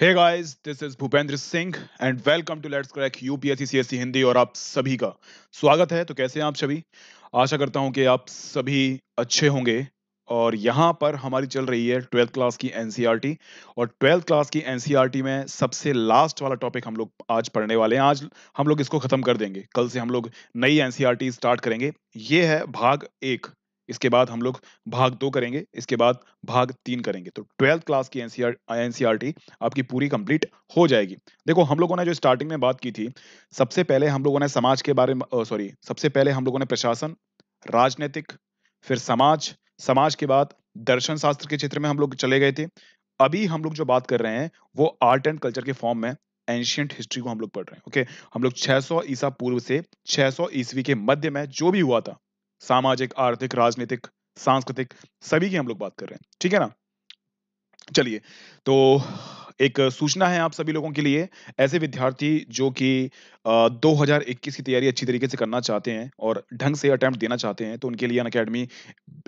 Hey guys this is Bhupendra Singh and welcome to let's crack UPSC CSC Hindi और आप सभी का स्वागत है तो कैसे हैं आप सभी आशा करता हूं कि आप सभी अच्छे होंगे और यहां पर हमारी चल रही है ट्वेल्थ क्लास की एनसीईआरटी e और ट्वेल्थ क्लास की एनसीईआरटी e में सबसे लास्ट वाला टॉपिक हम लोग आज पढ़ने वाले हैं आज हम लोग इसको खत्म कर देंगे कल से हम लोग नई एनसीईआरटी स्टार्ट e करेंगे ये है भाग एक इसके बाद हम लोग भाग दो करेंगे इसके बाद भाग तीन करेंगे तो ट्वेल्थ क्लास की एनसीआर टी आपकी पूरी कंप्लीट हो जाएगी देखो हम लोगों ने जो स्टार्टिंग में बात की थी सबसे पहले हम लोगों ने समाज के बारे में सॉरी सबसे पहले हम लोगों ने प्रशासन राजनीतिक फिर समाज समाज के बाद दर्शन शास्त्र के क्षेत्र में हम लोग चले गए थे अभी हम लोग जो बात कर रहे हैं वो आर्ट एंड कल्चर के फॉर्म में एंशियंट हिस्ट्री को हम लोग पढ़ रहे हैं ओके हम लोग 600 ईसा पूर्व से 600 ईसवी के मध्य में जो भी हुआ था सामाजिक आर्थिक राजनीतिक सांस्कृतिक सभी की हम लोग बात कर रहे हैं ठीक है ना चलिए तो एक सूचना है आप सभी लोगों के लिए ऐसे विद्यार्थी जो कि 2021 की तैयारी अच्छी तरीके से करना चाहते हैं और ढंग से अटैम्प्ट देना चाहते हैं तो उनके लिए अन अकेडमी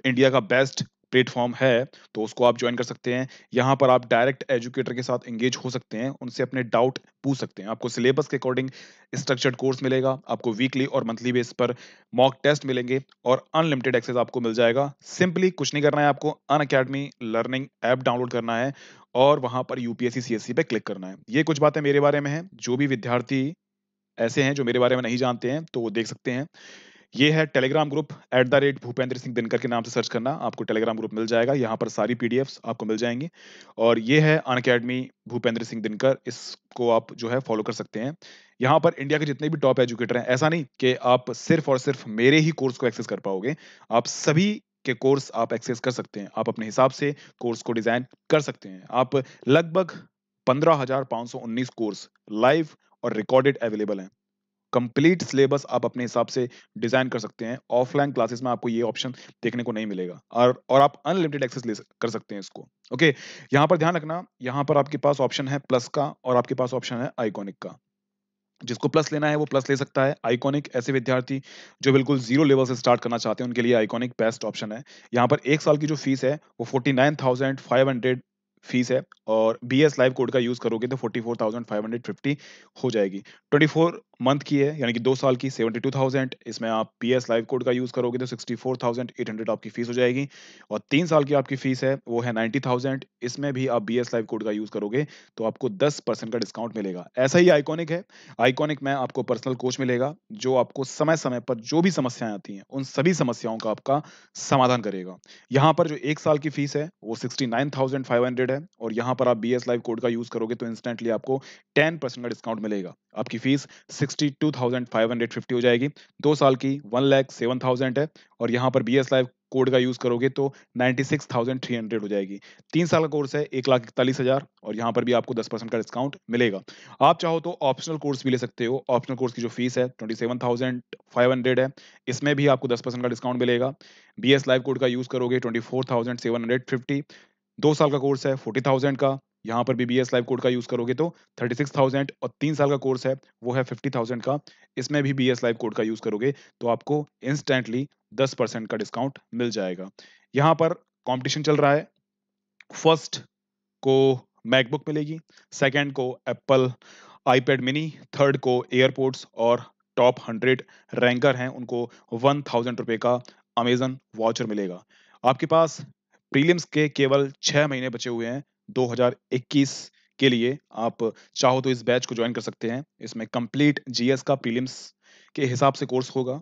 इंडिया का बेस्ट प्लेटफॉर्म है तो उसको आप ज्वाइन कर सकते हैं यहाँ पर आप डायरेक्ट एजुकेटर के साथ एंगेज हो सकते हैं उनसे अपने डाउट पूछ सकते हैं आपको सिलेबस के अकॉर्डिंग स्ट्रक्चर्ड कोर्स मिलेगा आपको वीकली और मंथली बेस पर मॉक टेस्ट मिलेंगे और अनलिमिटेड एक्सेस आपको मिल जाएगा सिंपली कुछ नहीं करना है आपको Unacademy learning app download करना है और वहां पर यूपीएससी सीएससी पे क्लिक करना है ये कुछ बातें मेरे बारे में है जो भी विद्यार्थी ऐसे हैं जो मेरे बारे में नहीं जानते हैं तो वो देख सकते हैं ये है Telegram group at the rate Bhupendra Singh Dinkar के नाम से सर्च करना आपको टेलीग्राम ग्रुप मिल जाएगा यहाँ पर सारी पी आपको मिल जाएंगी और ये है अन अकेडमी भूपेंद्र सिंह दिनकर इसको आप जो है फॉलो कर सकते हैं यहाँ पर इंडिया के जितने भी टॉप एजुकेटर हैं ऐसा नहीं कि आप सिर्फ और सिर्फ मेरे ही कोर्स को एक्सेस कर पाओगे आप सभी के कोर्स आप एक्सेस कर सकते हैं आप अपने हिसाब से कोर्स को डिजाइन कर सकते हैं आप लगभग पंद्रह हजार पाँच सौ उन्नीस कोर्स लाइव और रिकॉर्डेड अवेलेबल हैं कंप्लीट सिलेबस आप अपने हिसाब से डिजाइन कर सकते हैं ऑफलाइन क्लासेस में आपको ये ऑप्शन देखने को नहीं मिलेगा और और आप अनलिमिटेड एक्सेस ले कर सकते हैं इसको ओके यहाँ पर ध्यान रखना यहाँ पर आपके पास ऑप्शन है प्लस का और आपके पास ऑप्शन है आइकॉनिक का जिसको प्लस लेना है वो प्लस ले सकता है आइकॉनिक ऐसे विद्यार्थी जो बिल्कुल जीरो लेवल से स्टार्ट करना चाहते हैं उनके लिए आइकॉनिक बेस्ट ऑप्शन है यहाँ पर एक साल की जो फीस है वो forty nine thousand five hundred fees है और बी एस लाइव कोड का यूज़ करोगे तो forty four thousand five hundred fifty हो जाएगी ट्वेंटी फोर मंथ की है यानी कि दो साल की सेवेंटी टू थाउजेंड इसमें आप पी एस लाइव कोड का यूज़ करोगे तो sixty four thousand eight hundred आपकी फीस हो जाएगी और तीन साल की आपकी फीस है वो है नाइन्टी थाउजेंड इसमें भी आप बी एस लाइव कोड का यूज़ करोगे तो आपको दस परसेंट का डिस्काउंट मिलेगा ऐसा ही आइकॉनिक है आइकॉनिक में आपको पर्सनल कोच मिलेगा जो आपको समय समय पर जो भी समस्याएं आती हैं उन सभी समस्याओं का आपका समाधान करेगा यहाँ पर जो एक साल की फीस है वो sixty nine thousand five hundred है है और यहाँ पर आप बी एस लाइव कोड का यूज़ करोगे तो इंस्टेंटली आपको टेन परसेंट का डिस्काउंट मिलेगा आपकी fees sixty two thousand five hundred fifty हो जाएगी दो साल की वन लैख सेवन थाउजेंड है और यहाँ पर बी एस लाइव कोड का यूज़ करोगे तो 96,300 हो जाएगी तीन साल का कोर्स है एक लाख इकतालीस हज़ार और यहाँ पर भी आपको 10 परसेंट का डिस्काउंट मिलेगा आप चाहो तो ऑप्शनल कोर्स भी ले सकते हो ऑप्शनल कोर्स की जो फीस है 27,500 है इसमें भी आपको 10 परसेंट का डिस्काउंट मिलेगा बी एस लाइव कोड का यूज़ करोगे 24,750 दो साल का कोर्स है फोर्टी थाउजेंड का यहाँ पर B B S live code का यूज करोगे तो थर्टी सिक्स थाउजेंड और तीन साल का कोर्स है वो है फिफ्टी थाउजेंड का इसमें भी बी एस लाइव कोड का यूज करोगे तो आपको इंस्टेंटली दस परसेंट का डिस्काउंट मिल जाएगा यहाँ पर कॉम्पिटिशन चल रहा है फर्स्ट को मैकबुक मिलेगी सेकेंड को एप्पल आईपैड मिनी थर्ड को एयरपोर्ट्स और टॉप हंड्रेड रैंकर हैं उनको वन थाउजेंड रुपये का अमेजन वाचर मिलेगा आपके पास प्रीलिम्स के केवल छह महीने बचे हुए हैं 2021 के लिए आप चाहो तो इस बैच को ज्वाइन कर सकते हैं इसमें कंप्लीट जीएस का प्रीलिम्स के हिसाब से कोर्स होगा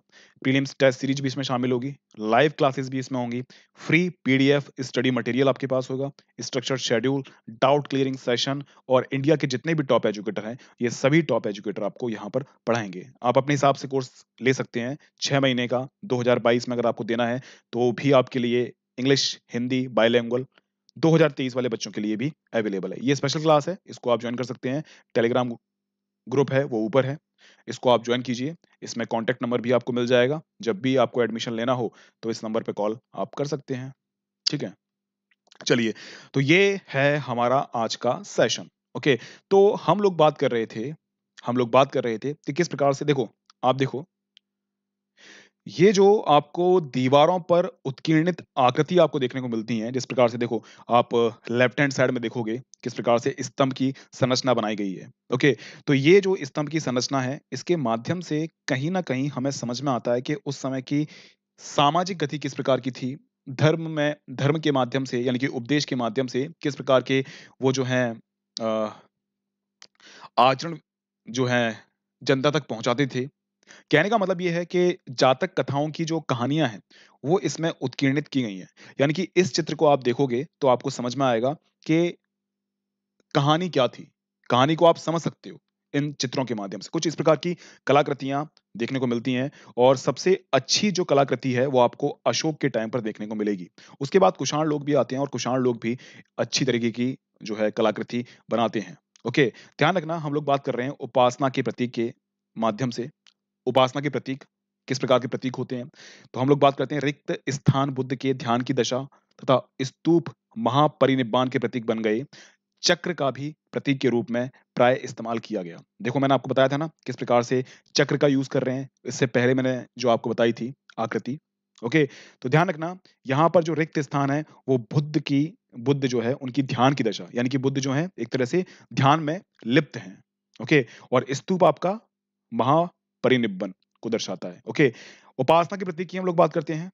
प्रीलिम्स टेस्ट सीरीज भी इसमें शामिल होगी लाइव क्लासेस भी इसमें होंगी फ्री पीडीएफ स्टडी मटेरियल आपके पास होगा structure schedule doubt clearing session और इंडिया के जितने भी टॉप एजुकेटर हैं ये सभी टॉप एजुकेटर आपको यहाँ पर पढ़ाएंगे आप अपने हिसाब से कोर्स ले सकते हैं छह महीने का 2022 में अगर आपको देना है तो भी आपके लिए इंग्लिश हिंदी बायलैंगल 2023 वाले बच्चों के लिए भी अवेलेबल है ये स्पेशल क्लास है इसको आप ज्वाइन कर सकते हैं टेलीग्राम ग्रुप है वो ऊपर है इसको आप ज्वाइन कीजिए इसमें कॉन्टैक्ट नंबर भी आपको मिल जाएगा जब भी आपको एडमिशन लेना हो तो इस नंबर पर कॉल आप कर सकते हैं ठीक है चलिए तो ये है हमारा आज का सेशन ओके तो हम लोग बात कर रहे थे हम लोग बात कर रहे थे कि किस प्रकार से देखो आप देखो ये जो आपको दीवारों पर उत्कीर्णित आकृति आपको देखने को मिलती है जिस प्रकार से देखो आप लेफ्ट हैंड साइड में देखोगे किस प्रकार से स्तंभ की संरचना बनाई गई है ओके तो ये जो स्तंभ की संरचना है इसके माध्यम से कहीं ना कहीं हमें समझ में आता है कि उस समय की सामाजिक गति किस प्रकार की थी धर्म में धर्म के माध्यम से यानी कि उपदेश के माध्यम से किस प्रकार के वो जो है आचरण जो है जनता तक पहुंचाते थे कहने का मतलब यह है कि जातक कथाओं की जो कहानियां हैं वो इसमें उत्कीर्णित की गई हैं यानी कि इस चित्र को आप देखोगे तो आपको समझ में आएगा कि कहानी क्या थी कहानी को आप समझ सकते हो इन चित्रों के माध्यम से कुछ इस प्रकार की कलाकृतियां देखने को मिलती हैं और सबसे अच्छी जो कलाकृति है वो आपको अशोक के टाइम पर देखने को मिलेगी उसके बाद कुषाण लोग भी आते हैं और कुषाण लोग भी अच्छी तरीके की जो है कलाकृति बनाते हैं ओके ध्यान रखना हम लोग बात कर रहे हैं उपासना के प्रतीक के माध्यम से उपासना के प्रतीक किस प्रकार के प्रतीक होते हैं तो हम लोग बात करते हैं रिक्त स्थान बुद्ध के ध्यान की दशा तथा स्तूप महापरिनिब्बान के प्रतीक बन गए चक्र का भी प्रतीक के रूप में प्राय इस्तेमाल किया गया देखो मैंने आपको बताया था ना किस प्रकार से चक्र का यूज कर रहे हैं इससे पहले मैंने जो आपको बताई थी आकृति ओके तो ध्यान रखना यहाँ पर जो रिक्त स्थान है वो बुद्ध की बुद्ध जो है उनकी ध्यान की दशा यानी कि बुद्ध जो है एक तरह से ध्यान में लिप्त हैं ओके और स्तूप आपका महा परिनिब्बन को दर्शाता है ओके उपासना के प्रतीक की हम लोग बात करते हैं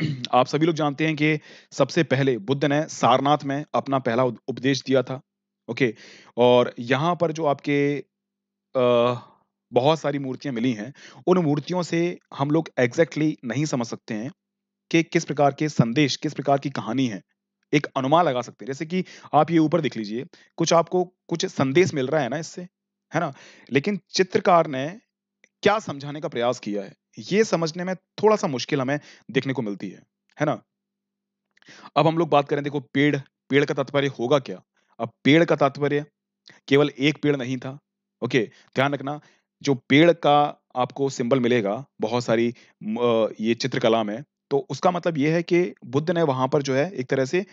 आप सभी लोग जानते हैं कि सबसे पहले बुद्ध ने सारनाथ में अपना पहला उपदेश दिया था ओके और यहाँ पर जो आपके आ, बहुत सारी मूर्तियां मिली हैं उन मूर्तियों से हम लोग एग्जैक्टली नहीं समझ सकते हैं कि किस प्रकार के संदेश किस प्रकार की कहानी है एक अनुमान लगा सकते हैं जैसे कि आप ये ऊपर देख लीजिए कुछ आपको कुछ संदेश मिल रहा है ना इससे है ना लेकिन चित्रकार ने क्या समझाने का प्रयास किया है ये समझने में थोड़ा सा मुश्किल हमें देखने को मिलती है है ना अब हम लोग बात करें देखो पेड़ पेड़ का तात्पर्य होगा क्या अब पेड़ का तात्पर्य केवल एक पेड़ नहीं था ओके ध्यान रखना जो पेड़ का आपको सिंबल मिलेगा बहुत सारी ये चित्रकला में तो उसका मतलब यह है कि बुद्ध ने वहां पर जो है एक तरह से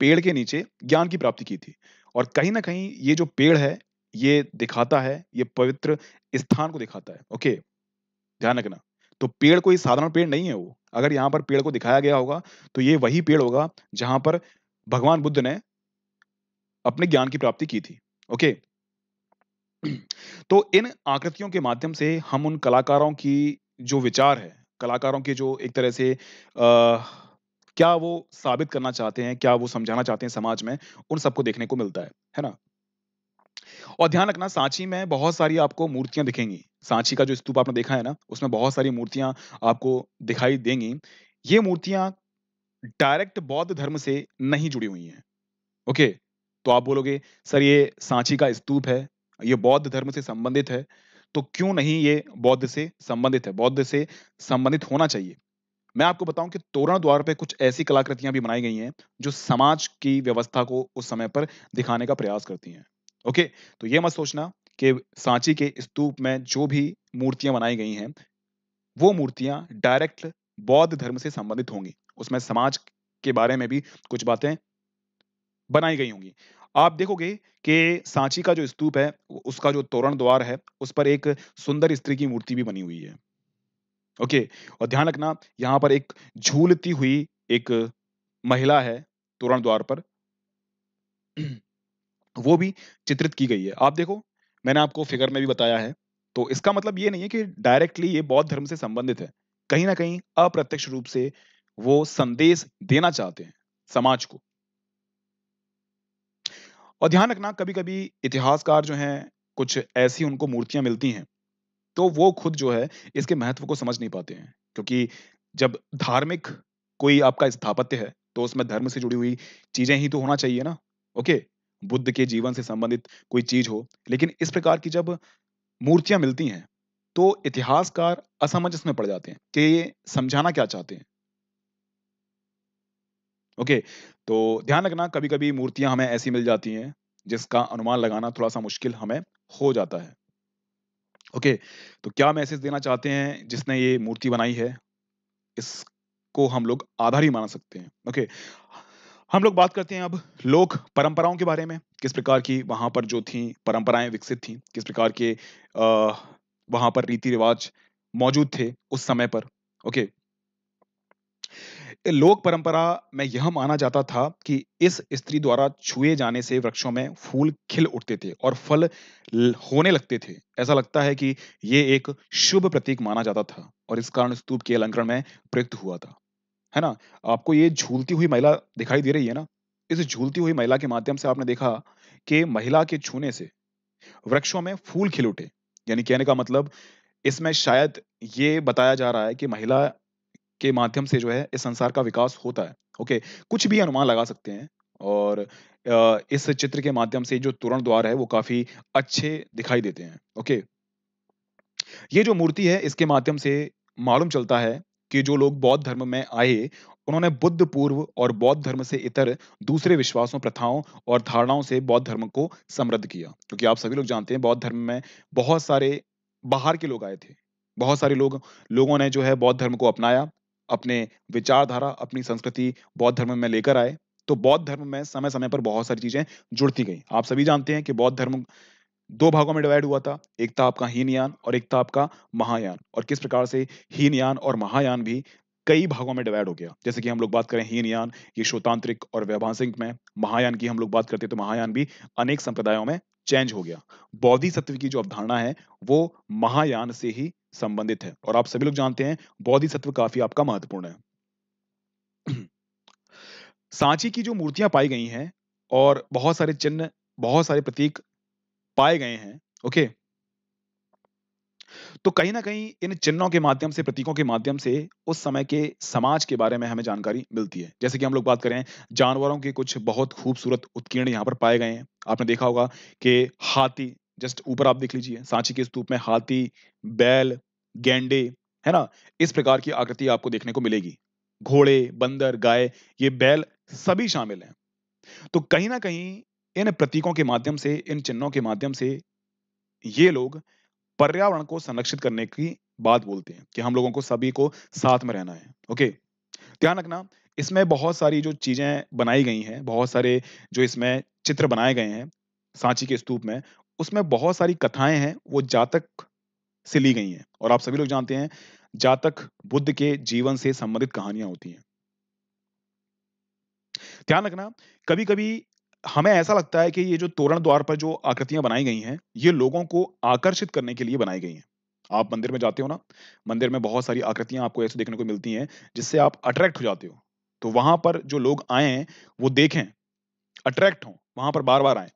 पेड़ के नीचे ज्ञान की प्राप्ति की थी और कहीं ना कहीं ये जो पेड़ है ये दिखाता है ये पवित्र स्थान को दिखाता है ओके ध्यान रखना तो पेड़ कोई साधारण पेड़ नहीं है वो अगर यहाँ पर पेड़ को दिखाया गया होगा तो ये वही पेड़ होगा जहां पर भगवान बुद्ध ने अपने ज्ञान की प्राप्ति की थी ओके तो इन आकृतियों के माध्यम से हम उन कलाकारों की जो विचार है कलाकारों के जो एक तरह से अः क्या वो साबित करना चाहते हैं क्या वो समझाना चाहते हैं समाज में उन सबको देखने को मिलता है है ना और ध्यान रखना सांची में बहुत सारी आपको मूर्तियां दिखेंगी सांची का जो स्तूप आपने देखा है ना उसमें बहुत सारी मूर्तियां आपको दिखाई देंगी ये मूर्तियां डायरेक्ट बौद्ध धर्म से नहीं जुड़ी हुई हैं ओके तो आप बोलोगे सर ये सांची का स्तूप है ये बौद्ध धर्म से संबंधित है तो क्यों नहीं ये बौद्ध से संबंधित है बौद्ध से संबंधित होना चाहिए मैं आपको बताऊं कि तोरण द्वार पे कुछ ऐसी कलाकृतियां भी बनाई गई हैं जो समाज की व्यवस्था को उस समय पर दिखाने का प्रयास करती हैं ओके तो ये मत सोचना कि सांची के स्तूप में जो भी मूर्तियां बनाई गई हैं वो मूर्तियां डायरेक्ट बौद्ध धर्म से संबंधित होंगी उसमें समाज के बारे में भी कुछ बातें बनाई गई होंगी आप देखोगे कि सांची का जो स्तूप है उसका जो तोरण द्वार है उस पर एक सुंदर स्त्री की मूर्ति भी बनी हुई है ओके और ध्यान रखना यहाँ पर एक झूलती हुई एक महिला है तोरण द्वार पर वो भी चित्रित की गई है आप देखो मैंने आपको फिगर में भी बताया है तो इसका मतलब ये नहीं है कि डायरेक्टली ये बौद्ध धर्म से संबंधित है कहीं ना कहीं अप्रत्यक्ष रूप से वो संदेश देना चाहते हैं समाज को और ध्यान रखना कभी कभी इतिहासकार जो हैं कुछ ऐसी उनको मूर्तियां मिलती हैं तो वो खुद जो है इसके महत्व को समझ नहीं पाते हैं क्योंकि जब धार्मिक कोई आपका स्थापत्य है तो उसमें धर्म से जुड़ी हुई चीजें ही तो होना चाहिए ना ओके बुद्ध के जीवन से संबंधित कोई चीज हो लेकिन इस प्रकार की जब मूर्तियां मिलती हैं तो इतिहासकार असमंजस में पड़ जाते हैं कि ये समझाना क्या चाहते हैं ओके तो ध्यान रखना कभी कभी मूर्तियां हमें ऐसी मिल जाती हैं जिसका अनुमान लगाना थोड़ा सा मुश्किल हमें हो जाता है ओके तो क्या मैसेज देना चाहते हैं जिसने ये मूर्ति बनाई है इसको हम लोग आधार ही मान सकते हैं ओके हम लोग बात करते हैं अब लोक परंपराओं के बारे में किस प्रकार की वहां पर जो थी परंपराएं विकसित थी किस प्रकार के अः वहां पर रीति रिवाज मौजूद थे उस समय पर ओके लोक परंपरा में यह माना जाता था कि इस स्त्री द्वारा छुए जाने से वृक्षों में फूल खिल उठते थे और फल होने लगते थे ऐसा लगता है कि ये एक शुभ प्रतीक माना जाता था और इस कारण स्तूप के अलंकरण में प्रयुक्त हुआ था है ना आपको ये झूलती हुई महिला दिखाई दे रही है ना इस झूलती हुई महिला के माध्यम से आपने देखा कि महिला के छूने से वृक्षों में फूल खिल उठे यानी कहने का मतलब इसमें शायद ये बताया जा रहा है कि महिला के माध्यम से जो है इस संसार का विकास होता है ओके कुछ भी अनुमान लगा सकते हैं और इस चित्र के माध्यम से जो तोरण द्वार है वो काफी अच्छे दिखाई देते हैं ओके ये जो मूर्ति है इसके माध्यम से मालूम चलता है कि जो लोग बौद्ध धर्म में आए उन्होंने बुद्ध पूर्व और बौद्ध धर्म से इतर दूसरे विश्वासों प्रथाओं और धारणाओं से बौद्ध धर्म को समृद्ध किया क्योंकि आप सभी लोग जानते हैं बौद्ध धर्म में बहुत सारे बाहर के लोग आए थे बहुत सारे लोग लोगों ने जो है बौद्ध धर्म को अपनाया अपने विचारधारा अपनी संस्कृति बौद्ध धर्म में लेकर आए तो बौद्ध धर्म में समय समय पर बहुत सारी चीजें जुड़ती गई आप सभी जानते हैं कि बौद्ध धर्म दो भागों में डिवाइड हुआ था एक था आपका हीनयान और एक था आपका महायान और किस प्रकार से हीनयान और महायान भी कई भागों में डिवाइड हो गया जैसे कि हम लोग बात करें हीनयान ये शोतांत्रिक और वैभासिक में महायान की हम लोग बात करते हैं तो महायान भी अनेक संप्रदायों में चेंज हो गया बौद्धि सत्व की जो अवधारणा है वो महायान से ही संबंधित है और आप सभी लोग जानते हैं बौद्धि सत्व काफी आपका महत्वपूर्ण है सांची की जो मूर्तियां पाई गई हैं और बहुत सारे चिन्ह बहुत सारे प्रतीक पाए गए हैं ओके तो कहीं ना कहीं इन चिन्हों के माध्यम से प्रतीकों के माध्यम से उस समय के समाज के बारे में हमें जानकारी मिलती है जैसे कि हम लोग बात करें जानवरों के कुछ बहुत खूबसूरत उत्कीर्ण यहाँ पर पाए गए हैं आपने देखा होगा कि हाथी जस्ट ऊपर आप देख लीजिए सांची के स्तूप में हाथी बैल गेंडे है ना इस प्रकार की आकृति आपको देखने को मिलेगी घोड़े बंदर गाय ये बैल सभी शामिल हैं तो कहीं ना कहीं इन प्रतीकों के माध्यम से इन चिन्हों के माध्यम से ये लोग पर्यावरण को संरक्षित करने की बात बोलते हैं कि हम लोगों को सभी को साथ में रहना है ओके ध्यान रखना इसमें बहुत सारी जो चीजें बनाई गई हैं बहुत सारे जो इसमें चित्र बनाए गए हैं सांची के स्तूप में उसमें बहुत सारी कथाएं हैं वो जातक से ली गई हैं और आप सभी लोग जानते हैं जातक बुद्ध के जीवन से संबंधित कहानियां होती हैं ध्यान रखना कभी कभी हमें ऐसा लगता है कि ये जो तोरण द्वार पर जो आकृतियां बनाई गई हैं ये लोगों को आकर्षित करने के लिए बनाई गई हैं आप मंदिर में जाते हो ना मंदिर में बहुत सारी आकृतियां आपको ऐसे देखने को मिलती हैं जिससे आप अट्रैक्ट हो जाते हो तो वहां पर जो लोग आए हैं वो देखें अट्रैक्ट हों वहां पर बार बार आए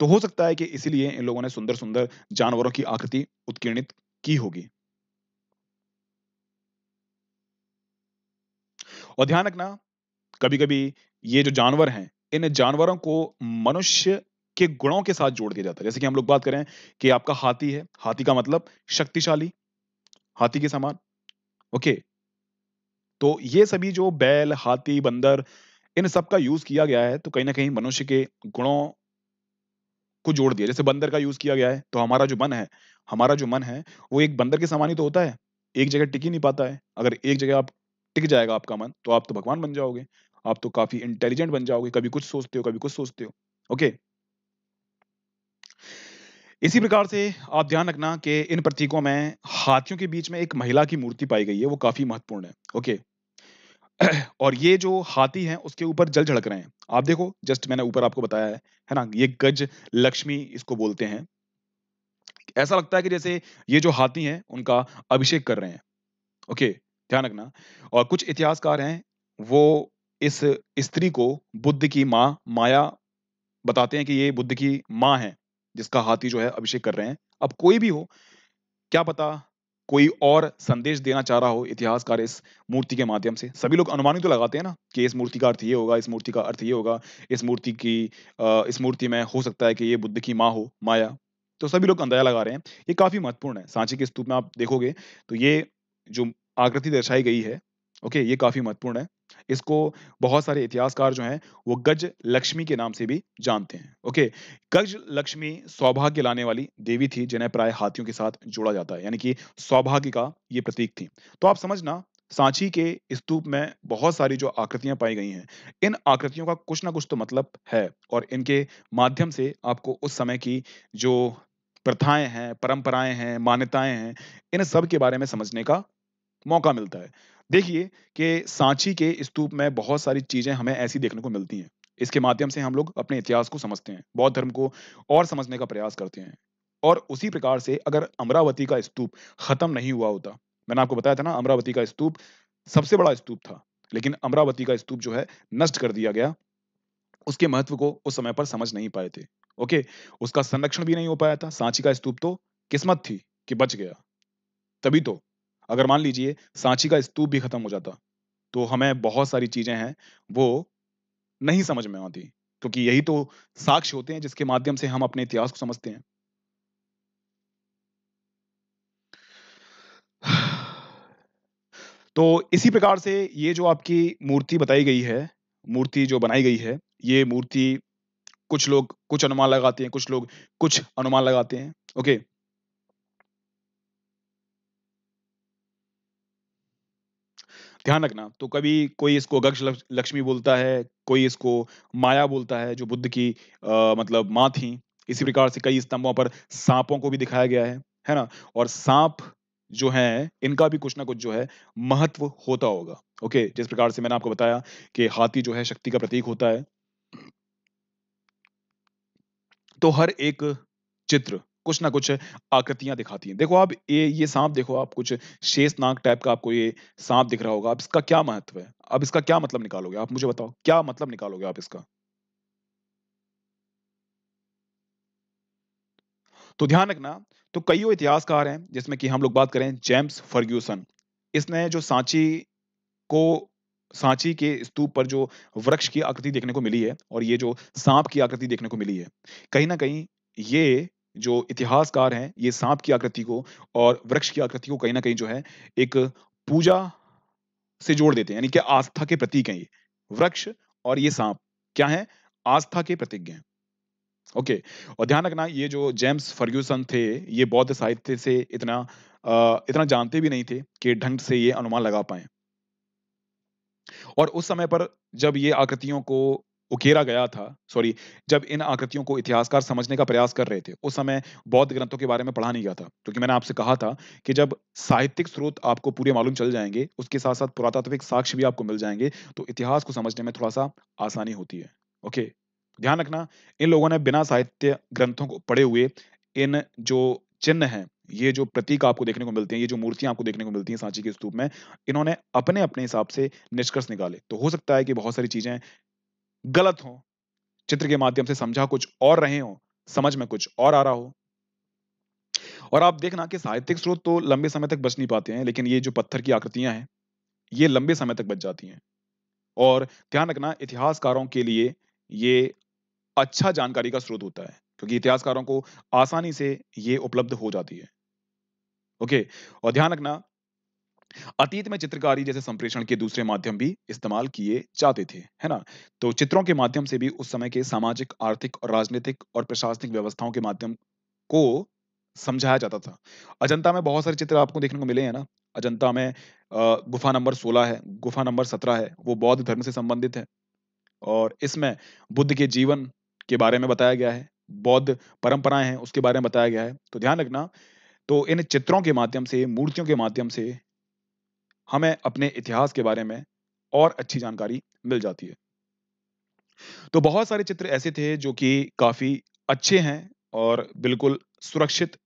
तो हो सकता है कि इसीलिए इन लोगों ने सुंदर सुंदर जानवरों की आकृति उत्कीर्णित की होगी और ध्यान रखना कभी कभी ये जो जानवर हैं इन जानवरों को मनुष्य के गुणों के साथ जोड़ दिया जाता है जैसे कि हम लोग बात करें कि आपका हाथी है हाथी का मतलब शक्तिशाली हाथी के समान ओके तो ये सभी जो बैल हाथी बंदर इन सब का यूज किया गया है तो कहीं ना कहीं मनुष्य के गुणों को जोड़ दिया जैसे बंदर का यूज किया गया है तो हमारा जो मन है हमारा जो मन है वो एक बंदर के समान ही तो होता है एक जगह टिक ही नहीं पाता है अगर एक जगह आप टिक जाएगा आपका मन तो आप तो भगवान बन जाओगे आप तो काफी इंटेलिजेंट बन जाओगे कभी कुछ सोचते हो कभी कुछ सोचते हो ओके इसी प्रकार से आप ध्यान रखना कि इन प्रतीकों में हाथियों के बीच में एक महिला की मूर्ति पाई गई है वो काफी महत्वपूर्ण है ओके और ये जो हाथी हैं उसके ऊपर जल झड़क रहे हैं आप देखो जस्ट मैंने ऊपर आपको बताया है है ना ये गज लक्ष्मी इसको बोलते हैं ऐसा लगता है कि जैसे ये जो हाथी हैं उनका अभिषेक कर रहे हैं ओके ध्यान रखना और कुछ इतिहासकार हैं वो इस स्त्री को बुद्ध की माँ माया बताते हैं कि ये बुद्ध की माँ है जिसका हाथी जो है अभिषेक कर रहे हैं अब कोई भी हो क्या पता कोई और संदेश देना चाह रहा हो इतिहासकार इस मूर्ति के माध्यम से सभी लोग अनुमानित तो लगाते हैं ना कि इस मूर्ति का अर्थ ये होगा इस मूर्ति का अर्थ ये होगा इस मूर्ति की इस मूर्ति में हो सकता है कि ये बुद्ध की माँ हो माया तो सभी लोग अंदाजा लगा रहे हैं ये काफी महत्वपूर्ण है सांची के स्तूप में आप देखोगे तो ये जो आकृति दर्शाई गई है ओके ये काफी महत्वपूर्ण है इसको बहुत सारे इतिहासकार जो हैं वो गज लक्ष्मी के नाम से भी जानते हैं ओके गज लक्ष्मी सौभाग्य लाने वाली देवी थी जिन्हें प्राय हाथियों के साथ जोड़ा जाता है यानी कि सौभाग्य का ये प्रतीक थी तो आप समझना सांची के स्तूप में बहुत सारी जो आकृतियां पाई गई हैं इन आकृतियों का कुछ ना कुछ तो मतलब है और इनके माध्यम से आपको उस समय की जो प्रथाएं हैं परंपराएं हैं मान्यताएं हैं इन सब के बारे में समझने का मौका मिलता है देखिए कि सांची के स्तूप में बहुत सारी चीजें हमें ऐसी देखने को मिलती हैं इसके माध्यम से हम लोग अपने इतिहास को समझते हैं बौद्ध धर्म को और समझने का प्रयास करते हैं और उसी प्रकार से अगर अमरावती का स्तूप खत्म नहीं हुआ होता मैंने आपको बताया था ना अमरावती का स्तूप सबसे बड़ा स्तूप था लेकिन अमरावती का स्तूप जो है नष्ट कर दिया गया उसके महत्व को उस समय पर समझ नहीं पाए थे ओके उसका संरक्षण भी नहीं हो पाया था सांची का स्तूप तो किस्मत थी कि बच गया तभी तो अगर मान लीजिए सांची का स्तूप भी खत्म हो जाता तो हमें बहुत सारी चीजें हैं वो नहीं समझ में आती क्योंकि यही तो साक्ष्य होते हैं जिसके माध्यम से हम अपने इतिहास को समझते हैं तो इसी प्रकार से ये जो आपकी मूर्ति बताई गई है मूर्ति जो बनाई गई है ये मूर्ति कुछ लोग कुछ अनुमान लगाते हैं कुछ लोग कुछ अनुमान लगाते हैं ओके ध्यान रखना तो कभी कोई इसको गक्ष लक्ष्मी बोलता है कोई इसको माया बोलता है जो बुद्ध की आ, मतलब माँ थी इसी प्रकार से कई स्तंभों पर सांपों को भी दिखाया गया है है ना और सांप जो है इनका भी कुछ ना कुछ जो है महत्व होता होगा ओके जिस प्रकार से मैंने आपको बताया कि हाथी जो है शक्ति का प्रतीक होता है तो हर एक चित्र कुछ ना कुछ आकृतियां दिखाती हैं देखो आप ये ये सांप देखो आप कुछ शेष नाक टाइप का आपको ये सांप दिख रहा होगा अब इसका क्या महत्व है अब इसका क्या मतलब निकालोगे आप मुझे बताओ क्या मतलब निकालोगे आप इसका तो ध्यान रखना तो कई इतिहासकार हैं जिसमें कि हम लोग बात करें जेम्स फर्ग्यूसन इसने जो सांची को सांची के स्तूप पर जो वृक्ष की आकृति देखने को मिली है और ये जो सांप की आकृति देखने को मिली है कहीं ना कहीं ये जो इतिहासकार हैं ये सांप की आकृति को और वृक्ष की आकृति को कहीं ना कहीं जो है एक पूजा से जोड़ देते हैं यानी कि आस्था के प्रतीक हैं ये वृक्ष और ये सांप क्या है आस्था के प्रतीक हैं ओके और ध्यान रखना ये जो जेम्स फर्ग्यूसन थे ये बौद्ध साहित्य से इतना आ, इतना जानते भी नहीं थे कि ढंग से ये अनुमान लगा पाए और उस समय पर जब ये आकृतियों को उकेरा गया था सॉरी जब इन आकृतियों को इतिहासकार समझने का प्रयास कर रहे थे उस समय बौद्ध ग्रंथों के बारे में पढ़ा नहीं गया था क्योंकि मैंने आपसे कहा था कि जब साहित्यिक स्रोत आपको पूरे मालूम चल जाएंगे उसके साथ साथ पुरातात्विक साक्ष्य भी आपको मिल जाएंगे तो इतिहास को समझने में थोड़ा सा आसानी होती है ओके ध्यान रखना इन लोगों ने बिना साहित्य ग्रंथों को पढ़े हुए इन जो चिन्ह हैं ये जो प्रतीक आपको देखने को मिलते हैं ये जो मूर्तियां आपको देखने को मिलती हैं सांची के स्तूप में इन्होंने अपने अपने हिसाब से निष्कर्ष निकाले तो हो सकता है कि बहुत सारी चीजें गलत हो चित्र के माध्यम से समझा कुछ और रहे हो समझ में कुछ और आ रहा हो और आप देखना कि साहित्यिक स्रोत तो लंबे समय तक बच नहीं पाते हैं लेकिन ये जो पत्थर की आकृतियां हैं ये लंबे समय तक बच जाती हैं और ध्यान रखना इतिहासकारों के लिए ये अच्छा जानकारी का स्रोत होता है क्योंकि इतिहासकारों को आसानी से ये उपलब्ध हो जाती है ओके और ध्यान रखना अतीत में चित्रकारी जैसे संप्रेषण के दूसरे माध्यम भी इस्तेमाल किए जाते थे है ना तो चित्रों के माध्यम से भी उस समय के सामाजिक आर्थिक और राजनीतिक और प्रशासनिक व्यवस्थाओं के माध्यम को समझाया जाता था अजंता में बहुत सारे चित्र आपको देखने को मिले हैं ना अजंता में गुफा नंबर सोलह है गुफा नंबर सत्रह है वो बौद्ध धर्म से संबंधित है और इसमें बुद्ध के जीवन के बारे में बताया गया है बौद्ध परंपराएं हैं उसके बारे में बताया गया है तो ध्यान रखना तो इन चित्रों के माध्यम से मूर्तियों के माध्यम से हमें अपने इतिहास के बारे में और अच्छी जानकारी मिल जाती है तो बहुत सारे चित्र ऐसे थे जो कि काफी अच्छे हैं और बिल्कुल सुरक्षित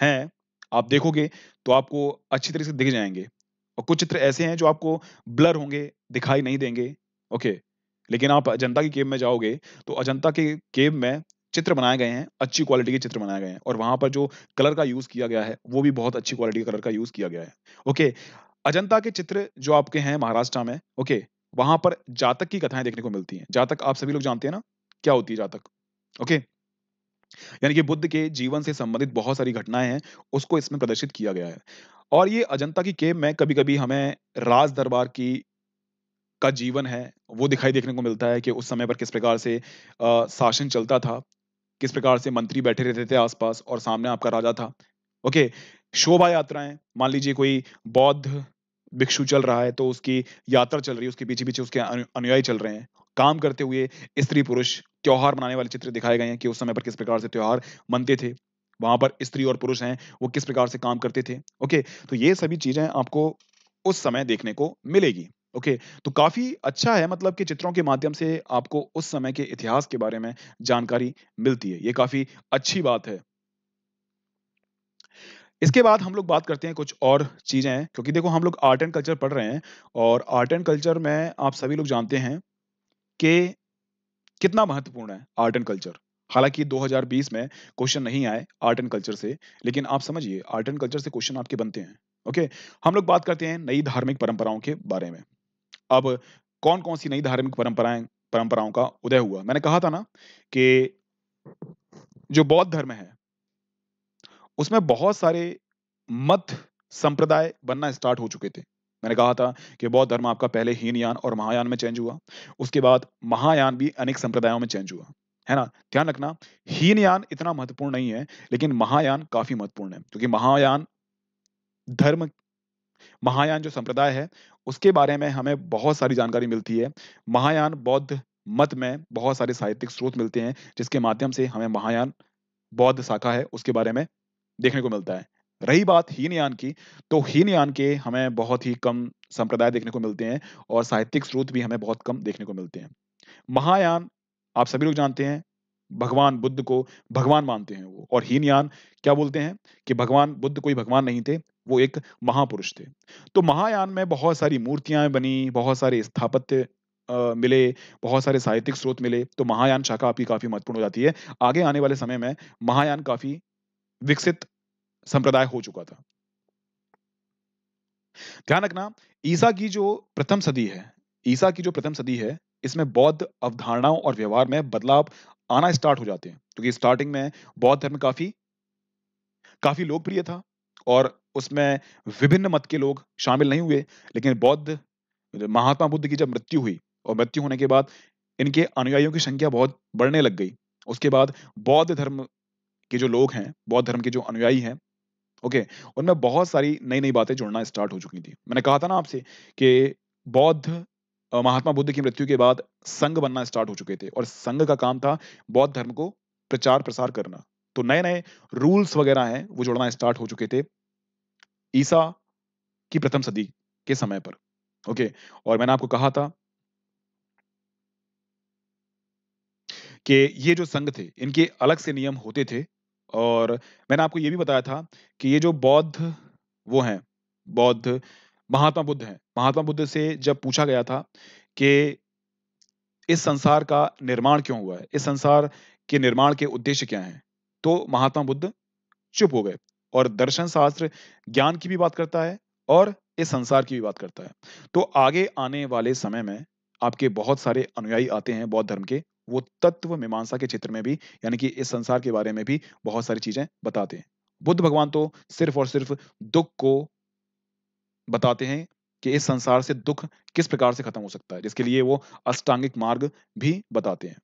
हैं आप देखोगे तो आपको अच्छी तरीके से दिख जाएंगे और कुछ चित्र ऐसे हैं जो आपको ब्लर होंगे दिखाई नहीं देंगे ओके लेकिन आप अजंता की केव में जाओगे तो अजंता के केव में चित्र बनाए गए हैं अच्छी क्वालिटी के चित्र बनाए गए हैं और वहां पर जो कलर का यूज किया गया है वो भी बहुत अच्छी क्वालिटी का कलर का यूज किया गया है ओके अजंता के चित्र जो आपके हैं महाराष्ट्र में ओके वहां पर जातक की कथाएं देखने को मिलती हैं जातक आप सभी लोग जानते हैं ना क्या होती है जातक ओके यानी कि बुद्ध के जीवन से संबंधित बहुत सारी घटनाएं हैं उसको इसमें प्रदर्शित किया गया है और ये अजंता की केव में कभी कभी हमें राज दरबार की का जीवन है वो दिखाई देखने को मिलता है कि उस समय पर किस प्रकार से शासन चलता था किस प्रकार से मंत्री बैठे रहते थे आसपास और सामने आपका राजा था ओके शोभा यात्राएं मान लीजिए कोई बौद्ध भिक्षु चल रहा है तो उसकी यात्रा चल रही है उसके पीछे पीछे उसके अनुयायी चल रहे हैं काम करते हुए स्त्री पुरुष त्यौहार मनाने वाले चित्र दिखाए गए हैं कि उस समय पर किस प्रकार से त्यौहार मनते थे वहां पर स्त्री और पुरुष हैं वो किस प्रकार से काम करते थे ओके तो ये सभी चीजें आपको उस समय देखने को मिलेगी ओके तो काफी अच्छा है मतलब कि चित्रों के माध्यम से आपको उस समय के इतिहास के बारे में जानकारी मिलती है ये काफी अच्छी बात है इसके बाद हम लोग बात करते हैं कुछ और चीज़ें क्योंकि देखो हम लोग आर्ट एंड कल्चर पढ़ रहे हैं और आर्ट एंड कल्चर में आप सभी लोग जानते हैं कि कितना महत्वपूर्ण है आर्ट एंड कल्चर हालांकि 2020 में क्वेश्चन नहीं आए आर्ट एंड कल्चर से लेकिन आप समझिए आर्ट एंड कल्चर से क्वेश्चन आपके बनते हैं ओके हम लोग बात करते हैं नई धार्मिक परंपराओं के बारे में अब कौन कौन सी नई धार्मिक परंपराएं परंपराओं का उदय हुआ मैंने कहा था ना कि जो बौद्ध धर्म है उसमें बहुत सारे मत संप्रदाय बनना स्टार्ट हो चुके थे मैंने कहा था कि बौद्ध धर्म आपका पहले हीनयान और महायान में चेंज हुआ उसके बाद महायान भी अनेक संप्रदायों में चेंज हुआ है ना ध्यान रखना हीनयान इतना महत्वपूर्ण नहीं है लेकिन महायान काफी महत्वपूर्ण है क्योंकि महायान धर्म महायान जो संप्रदाय है उसके बारे में हमें बहुत सारी जानकारी मिलती है महायान बौद्ध मत में बहुत सारे साहित्यिक स्रोत मिलते हैं जिसके माध्यम से हमें महायान बौद्ध शाखा है उसके बारे में देखने को मिलता है रही बात हीनयान की तो हीनयान के हमें बहुत ही कम संप्रदाय देखने को मिलते हैं और साहित्यिक स्रोत भी हमें बहुत कम देखने को मिलते हैं महायान आप सभी लोग जानते हैं भगवान बुद्ध को भगवान मानते हैं वो और हीनयान क्या बोलते हैं कि भगवान बुद्ध कोई भगवान नहीं थे वो एक महापुरुष थे तो महायान में बहुत सारी मूर्तियां बनी बहुत सारे स्थापत्य मिले बहुत सारे साहित्यिक स्रोत मिले तो महायान शाखा आपकी काफी महत्वपूर्ण हो जाती है आगे आने वाले समय में महायान काफी विकसित संप्रदाय हो चुका था ध्यान रखना ईसा की जो प्रथम सदी है ईसा की जो प्रथम सदी है इसमें बौद्ध अवधारणाओं और व्यवहार में बदलाव आना स्टार्ट हो जाते हैं क्योंकि स्टार्टिंग में बौद्ध धर्म काफी काफी लोकप्रिय था और उसमें विभिन्न मत के लोग शामिल नहीं हुए लेकिन बौद्ध महात्मा बुद्ध की जब मृत्यु हुई और मृत्यु होने के बाद इनके अनुयायियों की संख्या बहुत बढ़ने लग गई उसके बाद बौद्ध धर्म के जो लोग हैं बौद्ध धर्म के जो अनुयायी हैं ओके उनमें बहुत सारी नई नई बातें जुड़ना स्टार्ट हो चुकी थी मैंने कहा था ना आपसे कि बौद्ध महात्मा बुद्ध की मृत्यु के बाद संघ बनना स्टार्ट हो चुके थे और संघ का काम था बौद्ध धर्म को प्रचार प्रसार करना तो नए नए रूल्स वगैरह हैं वो जुड़ना स्टार्ट हो चुके थे ईसा की प्रथम सदी के समय पर ओके और मैंने आपको कहा था कि ये जो संघ थे इनके अलग से नियम होते थे और मैंने आपको ये भी बताया था कि ये जो बौद्ध वो हैं बौद्ध महात्मा बुद्ध हैं महात्मा बुद्ध से जब पूछा गया था कि इस संसार का निर्माण क्यों हुआ है इस संसार के निर्माण के उद्देश्य क्या हैं तो महात्मा बुद्ध चुप हो गए और दर्शन शास्त्र ज्ञान की भी बात करता है और इस संसार की भी बात करता है तो आगे आने वाले समय में आपके बहुत सारे अनुयायी आते हैं बौद्ध धर्म के वो तत्व मीमांसा के क्षेत्र में भी यानी कि इस संसार के बारे में भी बहुत सारी चीजें बताते हैं बुद्ध भगवान तो सिर्फ और सिर्फ दुख को बताते हैं कि इस संसार से दुख किस प्रकार से खत्म हो सकता है जिसके लिए वो अष्टांगिक मार्ग भी बताते हैं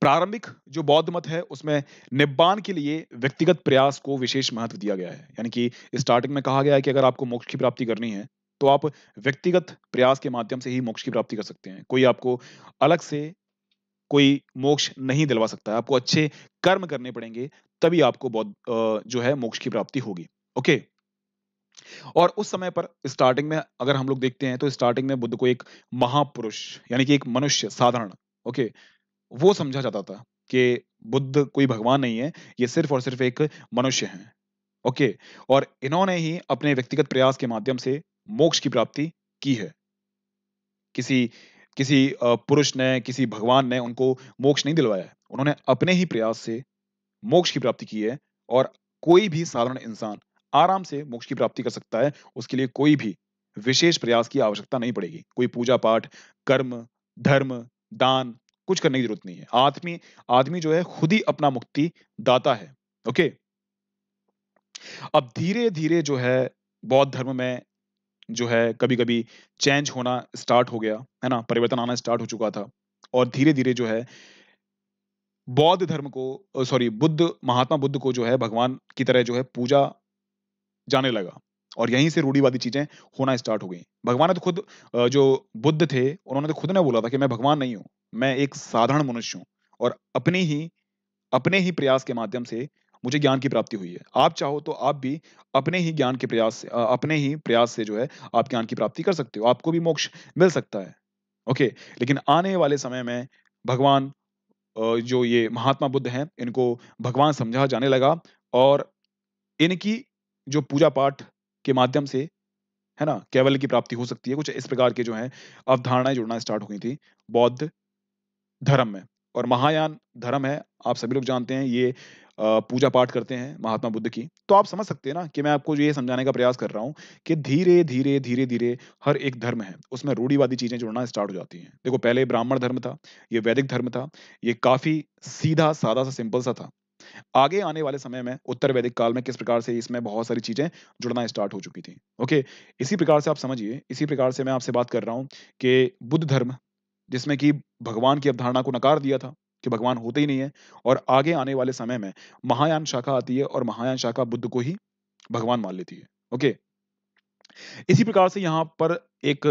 प्रारंभिक जो बौद्ध मत है उसमें निब्बान के लिए व्यक्तिगत प्रयास को विशेष महत्व दिया गया है यानी कि स्टार्टिंग में कहा गया है कि अगर आपको मोक्ष की प्राप्ति करनी है तो आप व्यक्तिगत प्रयास के माध्यम से ही मोक्ष की प्राप्ति कर सकते हैं कोई आपको अलग से कोई मोक्ष नहीं दिलवा सकता आपको अच्छे कर्म करने पड़ेंगे तभी आपको बौद्ध जो है मोक्ष की प्राप्ति होगी ओके और उस समय पर स्टार्टिंग में अगर हम लोग देखते हैं तो स्टार्टिंग में बुद्ध को एक महापुरुष यानी कि एक मनुष्य साधारण ओके वो समझा जाता था कि बुद्ध कोई भगवान नहीं है ये सिर्फ और सिर्फ एक मनुष्य है ओके और इन्होंने ही अपने व्यक्तिगत प्रयास के माध्यम से मोक्ष की प्राप्ति की है किसी किसी पुरुष ने किसी भगवान ने उनको मोक्ष नहीं दिलवाया उन्होंने अपने ही प्रयास से मोक्ष की प्राप्ति की है और कोई भी साधारण इंसान आराम से मोक्ष की प्राप्ति कर सकता है उसके लिए कोई भी विशेष प्रयास की आवश्यकता नहीं पड़ेगी कोई पूजा पाठ कर्म धर्म दान कुछ करने की जरूरत नहीं है आदमी आदमी जो है खुद ही अपना मुक्ति दाता है ओके अब धीरे धीरे जो है बौद्ध धर्म में जो है कभी कभी चेंज होना स्टार्ट हो गया है ना परिवर्तन आना स्टार्ट हो चुका था और धीरे धीरे जो है बौद्ध धर्म को सॉरी बुद्ध महात्मा बुद्ध को जो है भगवान की तरह जो है पूजा जाने लगा और यहीं से रूढ़ीवादी चीजें होना स्टार्ट हो गई भगवान ने तो खुद जो बुद्ध थे उन्होंने तो खुद ने बोला था कि मैं भगवान नहीं हूं मैं एक साधारण मनुष्य हूँ और अपने ही अपने ही प्रयास के माध्यम से मुझे ज्ञान की प्राप्ति हुई है आप चाहो तो आप भी अपने ही ज्ञान के प्रयास से अपने ही प्रयास से जो है आप ज्ञान की प्राप्ति कर सकते हो आपको भी मोक्ष मिल सकता है ओके लेकिन आने वाले समय में भगवान जो ये महात्मा बुद्ध हैं इनको भगवान समझा जाने लगा और इनकी जो पूजा पाठ के माध्यम से है ना केवल की प्राप्ति हो सकती है कुछ इस प्रकार के जो है अवधारणाएं जुड़ना स्टार्ट हुई थी बौद्ध धर्म में और महायान धर्म है आप सभी लोग जानते हैं ये पूजा पाठ करते हैं महात्मा बुद्ध की तो आप समझ सकते हैं ना कि मैं आपको ये समझाने का प्रयास कर रहा हूँ कि धीरे धीरे धीरे धीरे हर एक धर्म है उसमें रूढ़ीवादी चीजें जुड़ना स्टार्ट हो जाती हैं देखो पहले ब्राह्मण धर्म था ये वैदिक धर्म था ये काफी सीधा सादा सा सिंपल सा था आगे आने वाले समय में उत्तर वैदिक काल में किस प्रकार से इसमें बहुत सारी चीजें जुड़ना स्टार्ट हो चुकी थी ओके इसी प्रकार से आप समझिए इसी प्रकार से मैं आपसे बात कर रहा हूं कि बुद्ध धर्म जिसमें कि भगवान की अवधारणा को नकार दिया था कि भगवान होते ही नहीं है और आगे आने वाले समय में महायान शाखा आती है और महायान शाखा बुद्ध को ही भगवान मान लेती है ओके इसी प्रकार से यहाँ पर एक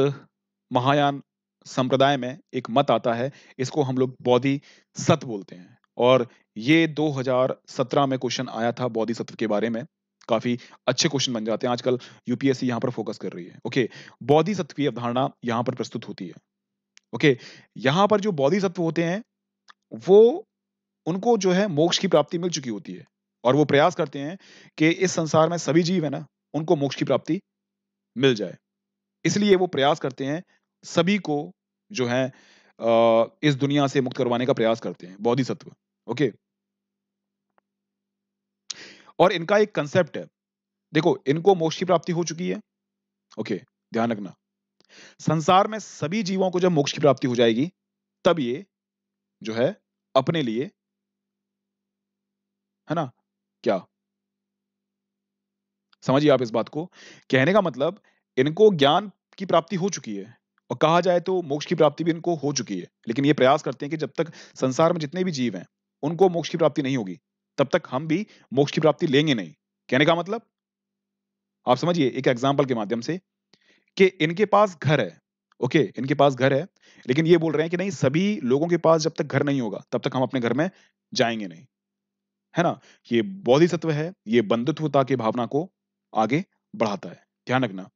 महायान संप्रदाय में एक मत आता है इसको हम लोग बौद्धि सत बोलते हैं और ये 2017 में क्वेश्चन आया था बौद्धि सत्व के बारे में काफी अच्छे क्वेश्चन बन जाते हैं आजकल यूपीएससी यहाँ पर फोकस कर रही है ओके बौद्धि सत्व की अवधारणा यहाँ पर प्रस्तुत होती है ओके यहाँ पर जो बौद्धि सत्व होते हैं वो उनको जो है मोक्ष की प्राप्ति मिल चुकी होती है और वो प्रयास करते हैं कि इस संसार में सभी जीव है ना उनको मोक्ष की प्राप्ति मिल जाए इसलिए वो प्रयास करते हैं सभी को जो है इस दुनिया से मुक्त करवाने का प्रयास करते हैं सत्व ओके और इनका एक कंसेप्ट है देखो इनको मोक्ष की प्राप्ति हो चुकी है ओके ध्यान रखना संसार में सभी जीवों को जब मोक्ष की प्राप्ति हो जाएगी तब ये जो है अपने लिए है ना क्या समझिए आप इस बात को कहने का मतलब इनको ज्ञान की प्राप्ति हो चुकी है और कहा जाए तो मोक्ष की प्राप्ति भी इनको हो चुकी है लेकिन ये प्रयास करते हैं कि जब तक संसार में जितने भी जीव हैं उनको मोक्ष की प्राप्ति नहीं होगी तब तक हम भी मोक्ष की प्राप्ति लेंगे नहीं कहने का मतलब आप समझिए एक एग्जाम्पल के माध्यम से कि इनके पास घर है ओके okay, इनके पास घर है लेकिन ये बोल रहे हैं कि नहीं सभी लोगों के पास जब तक घर नहीं होगा तब तक हम अपने घर में जाएंगे नहीं है ना ये बौद्धिसत्व है ये बंधुत्वता की भावना को आगे बढ़ाता है ध्यान रखना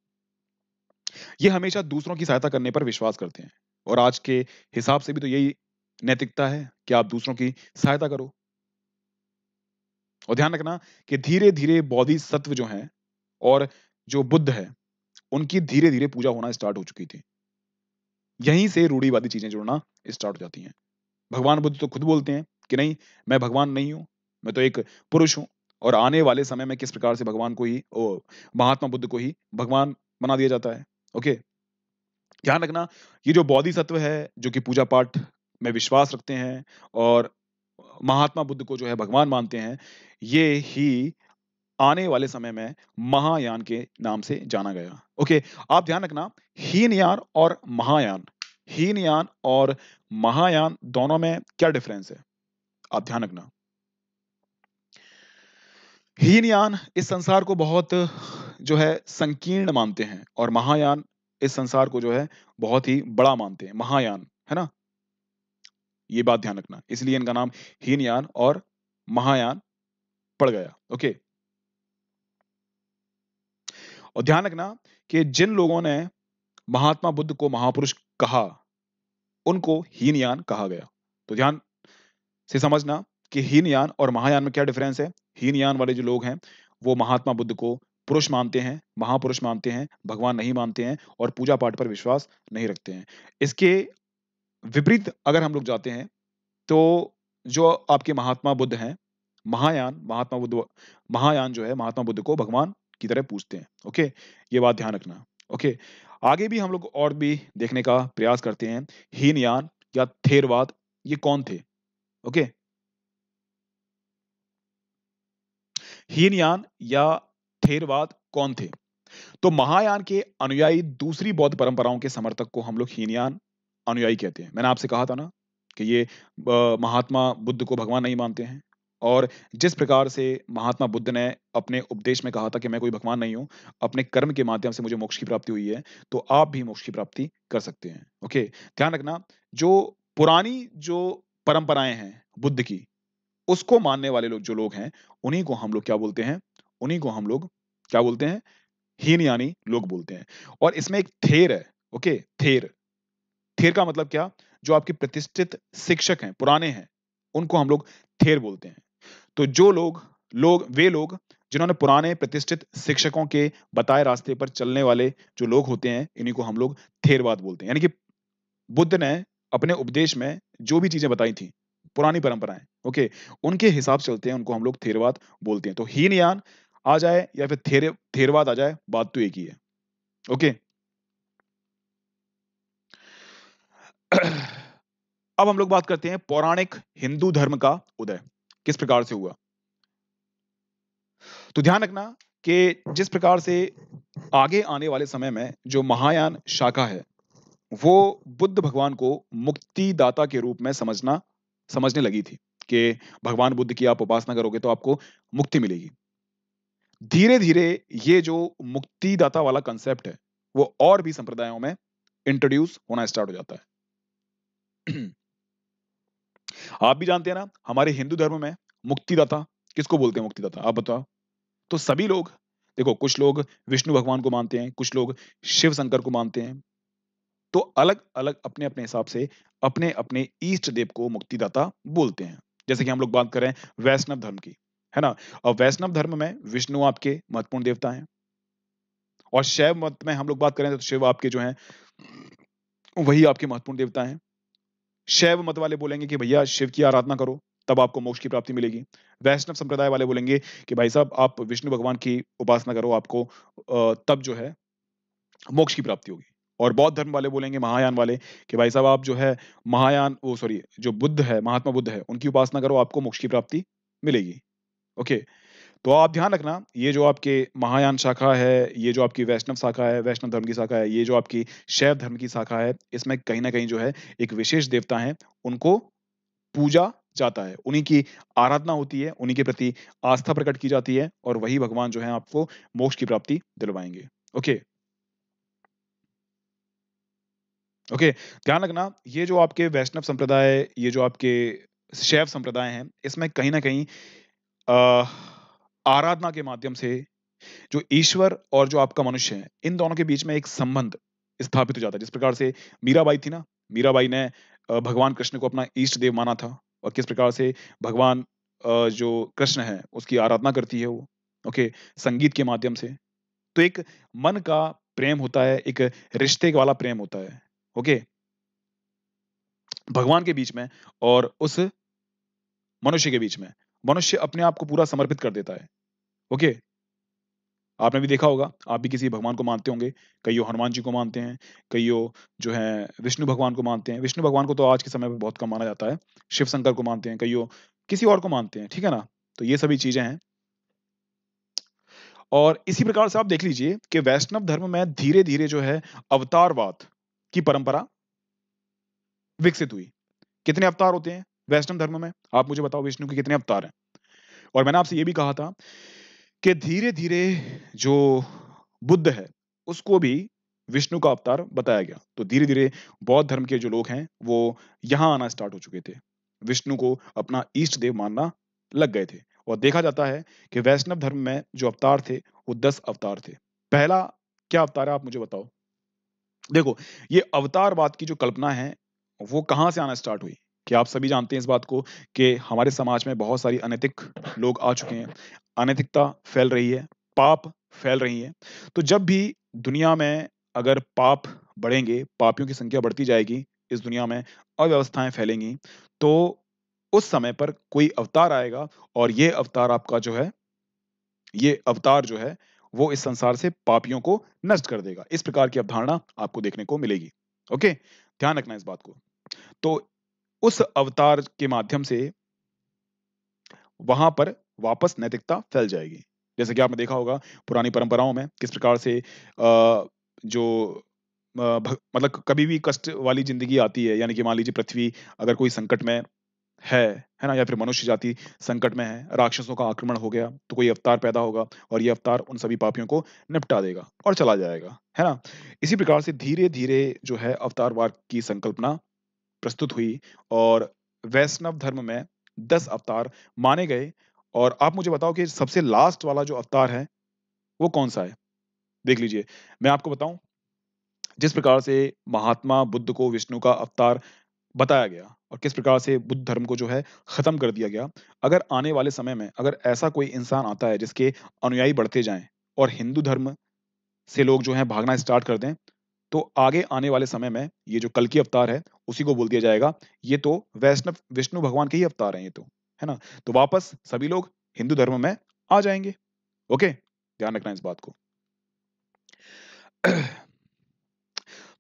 ये हमेशा दूसरों की सहायता करने पर विश्वास करते हैं और आज के हिसाब से भी तो यही नैतिकता है कि आप दूसरों की सहायता करो और ध्यान रखना कि धीरे धीरे बौद्धि सत्व जो हैं और जो बुद्ध है उनकी धीरे धीरे पूजा होना स्टार्ट हो चुकी थी यहीं से रूढ़ीवादी चीजें जुड़ना स्टार्ट हो जाती हैं भगवान बुद्ध तो खुद बोलते हैं कि नहीं मैं भगवान नहीं हूं मैं तो एक पुरुष हूं और आने वाले समय में किस प्रकार से भगवान को ही ओ महात्मा बुद्ध को ही भगवान बना दिया जाता है ओके ध्यान रखना ये जो बौद्धि सत्व है जो कि पूजा पाठ में विश्वास रखते हैं और महात्मा बुद्ध को जो है भगवान मानते हैं ये ही आने वाले समय में महायान के नाम से जाना गया ओके आप ध्यान रखना हीनयान और महायान हीनयान और महायान दोनों में क्या डिफरेंस है आप ध्यान रखना हीनयान इस संसार को बहुत जो है संकीर्ण मानते हैं और महायान इस संसार को जो है बहुत ही बड़ा मानते हैं महायान है ना ये बात ध्यान रखना इसलिए इनका नाम हीनयान और महायान पड़ गया ओके और ध्यान रखना कि जिन लोगों ने महात्मा बुद्ध को महापुरुष कहा उनको हीनयान कहा गया तो ध्यान से समझना कि हीनयान और महायान में क्या डिफरेंस है हीनयान वाले जो लोग हैं वो महात्मा बुद्ध को पुरुष मानते हैं महापुरुष मानते हैं भगवान नहीं मानते हैं और पूजा पाठ पर विश्वास नहीं रखते हैं इसके विपरीत अगर हम लोग जाते हैं तो जो आपके महात्मा बुद्ध हैं महायान महात्मा बुद्ध महायान जो है महात्मा बुद्ध को भगवान की तरह पूछते हैं ओके ये बात ध्यान रखना ओके आगे भी हम लोग और भी देखने का प्रयास करते हैं हीन यान या थेरवाद ये कौन थे ओके हीन यान या थेरवाद कौन थे तो महायान के अनुयायी दूसरी बौद्ध परंपराओं के समर्थक को हम लोग हीनयान अनुयायी कहते हैं मैंने आपसे कहा था ना कि ये महात्मा बुद्ध को भगवान नहीं मानते हैं और जिस प्रकार से महात्मा बुद्ध ने अपने उपदेश में कहा था कि मैं कोई भगवान नहीं हूं अपने कर्म के माध्यम से मुझे मोक्ष की प्राप्ति हुई है तो आप भी मोक्ष की प्राप्ति कर सकते हैं ओके ध्यान रखना जो पुरानी जो परंपराएं हैं बुद्ध की उसको मानने वाले लोग जो लोग हैं उन्हीं को हम लोग क्या बोलते हैं उन्हीं को हम लोग क्या बोलते हैं हीन यानी लोग बोलते हैं और इसमें एक थेर है ओके थेर थेर का मतलब क्या जो आपके प्रतिष्ठित शिक्षक हैं पुराने हैं उनको हम लोग थेर बोलते हैं तो जो लोग लोग वे लोग जिन्होंने पुराने प्रतिष्ठित शिक्षकों के बताए रास्ते पर चलने वाले जो लोग होते हैं इन्हीं को हम लोग थेरवाद बोलते हैं यानी कि बुद्ध ने अपने उपदेश में जो भी चीजें बताई थी पुरानी परंपराएं ओके उनके हिसाब से चलते हैं उनको हम लोग थेरवाद बोलते हैं तो हीनयान आ जाए या फिर थेर थेरवाद आ जाए बात तो एक ही है ओके अब हम लोग बात करते हैं पौराणिक हिंदू धर्म का उदय किस प्रकार से हुआ तो ध्यान रखना कि जिस प्रकार से आगे आने वाले समय में जो महायान शाखा है वो बुद्ध भगवान को मुक्तिदाता के रूप में समझना समझने लगी थी कि भगवान बुद्ध की आप उपासना करोगे तो आपको मुक्ति मिलेगी धीरे धीरे ये जो मुक्तिदाता वाला कंसेप्ट है वो और भी संप्रदायों में इंट्रोड्यूस होना स्टार्ट हो जाता है आप भी जानते हैं ना हमारे हिंदू धर्म में मुक्तिदाता किसको बोलते हैं मुक्तिदाता आप बताओ तो सभी लोग देखो कुछ लोग विष्णु भगवान को मानते हैं कुछ लोग शिव शंकर को मानते हैं तो अलग अलग अपने अपने हिसाब से अपने अपने ईष्ट देव को मुक्तिदाता बोलते हैं जैसे कि हम लोग बात कर रहे हैं वैष्णव धर्म की है ना और वैष्णव धर्म में विष्णु आपके महत्वपूर्ण देवता हैं और शैव मत में हम लोग बात करें तो शिव आपके जो हैं वही आपके महत्वपूर्ण देवता हैं शैव मत वाले बोलेंगे कि भैया शिव की आराधना करो तब आपको मोक्ष की प्राप्ति मिलेगी वैष्णव संप्रदाय वाले बोलेंगे कि भाई साहब आप विष्णु भगवान की उपासना करो आपको तब जो है मोक्ष की प्राप्ति होगी और बौद्ध धर्म वाले बोलेंगे महायान वाले कि भाई साहब आप जो है महायान वो सॉरी जो बुद्ध है महात्मा बुद्ध है उनकी उपासना करो आपको मोक्ष की प्राप्ति मिलेगी ओके okay. तो आप ध्यान रखना ये जो आपके महायान शाखा है ये जो आपकी वैष्णव शाखा है वैष्णव धर्म की शाखा है ये जो आपकी शैव धर्म की शाखा है इसमें कहीं ना कहीं जो है एक विशेष देवता है उनको पूजा जाता है उन्हीं की आराधना होती है उन्हीं के प्रति आस्था प्रकट की जाती है और वही भगवान जो है आपको मोक्ष की प्राप्ति दिलवाएंगे ओके ओके ध्यान रखना ये जो आपके वैष्णव संप्रदाय ये जो आपके शैव संप्रदाय हैं इसमें कहीं ना कहीं अः आराधना के माध्यम से जो ईश्वर और जो आपका मनुष्य है इन दोनों के बीच में एक संबंध स्थापित हो जाता है जिस प्रकार से मीराबाई थी ना मीराबाई ने भगवान कृष्ण को अपना ईष्ट देव माना था और किस प्रकार से भगवान जो कृष्ण है उसकी आराधना करती है वो ओके संगीत के माध्यम से तो एक मन का प्रेम होता है एक रिश्ते वाला प्रेम होता है ओके भगवान के बीच में और उस मनुष्य के बीच में मनुष्य अपने आप को पूरा समर्पित कर देता है ओके आपने भी देखा होगा आप भी किसी भगवान को मानते होंगे कईयो हनुमान जी को मानते हैं कईयों जो है विष्णु भगवान को मानते हैं विष्णु भगवान को तो आज के समय में बहुत कम माना जाता है शिव शंकर को मानते हैं कईयो किसी और को मानते हैं ठीक है ना तो ये सभी चीजें हैं और इसी प्रकार से आप देख लीजिए कि वैष्णव धर्म में धीरे धीरे जो है अवतारवाद की परंपरा विकसित हुई कितने अवतार होते हैं वैष्णव धर्म में आप मुझे बताओ विष्णु के कितने अवतार हैं और मैंने आपसे ये भी कहा था कि धीरे धीरे जो बुद्ध है उसको भी विष्णु का अवतार बताया गया तो धीरे धीरे बौद्ध धर्म के जो लोग हैं वो यहाँ आना स्टार्ट हो चुके थे विष्णु को अपना ईष्ट देव मानना लग गए थे और देखा जाता है कि वैष्णव धर्म में जो अवतार थे वो दस अवतार थे पहला क्या अवतार है आप मुझे बताओ देखो ये अवतारवाद की जो कल्पना है वो कहां से आना स्टार्ट हुई कि आप सभी जानते हैं इस बात को कि हमारे समाज में बहुत सारी अनैतिक लोग आ चुके हैं अनैतिकता फैल रही है पाप फैल रही है तो जब भी दुनिया में अगर पाप बढ़ेंगे पापियों की संख्या बढ़ती जाएगी इस दुनिया में अव्यवस्थाएं फैलेंगी तो उस समय पर कोई अवतार आएगा और ये अवतार आपका जो है ये अवतार जो है वो इस संसार से पापियों को नष्ट कर देगा इस प्रकार की अवधारणा आपको देखने को मिलेगी ओके ध्यान रखना इस बात को तो उस अवतार के माध्यम से वहां पर वापस नैतिकता फैल जाएगी जैसे कि आपने देखा होगा पुरानी परंपराओं में किस प्रकार से जो मतलब कभी भी कष्ट वाली जिंदगी आती है यानी कि मान लीजिए पृथ्वी अगर कोई संकट में है है ना या फिर मनुष्य जाति संकट में है राक्षसों का आक्रमण हो गया तो कोई अवतार पैदा होगा और ये अवतार उन सभी पापियों को निपटा देगा और चला जाएगा है ना इसी प्रकार से धीरे धीरे जो है वार की संकल्पना प्रस्तुत हुई और वैष्णव धर्म में दस अवतार माने गए और आप मुझे बताओ कि सबसे लास्ट वाला जो अवतार है वो कौन सा है देख लीजिए मैं आपको बताऊं जिस प्रकार से महात्मा बुद्ध को विष्णु का अवतार बताया गया और किस प्रकार से बुद्ध धर्म को जो है खत्म कर दिया गया अगर आने वाले समय में अगर ऐसा कोई इंसान आता है जिसके अनुयायी बढ़ते जाएं और हिंदू धर्म से लोग जो है भागना स्टार्ट कर दें तो आगे आने वाले समय में ये जो कल की अवतार है उसी को बोल दिया जाएगा ये तो वैष्णव विष्णु भगवान के ही अवतार है ये तो है ना तो वापस सभी लोग हिंदू धर्म में आ जाएंगे ओके ध्यान रखना इस बात को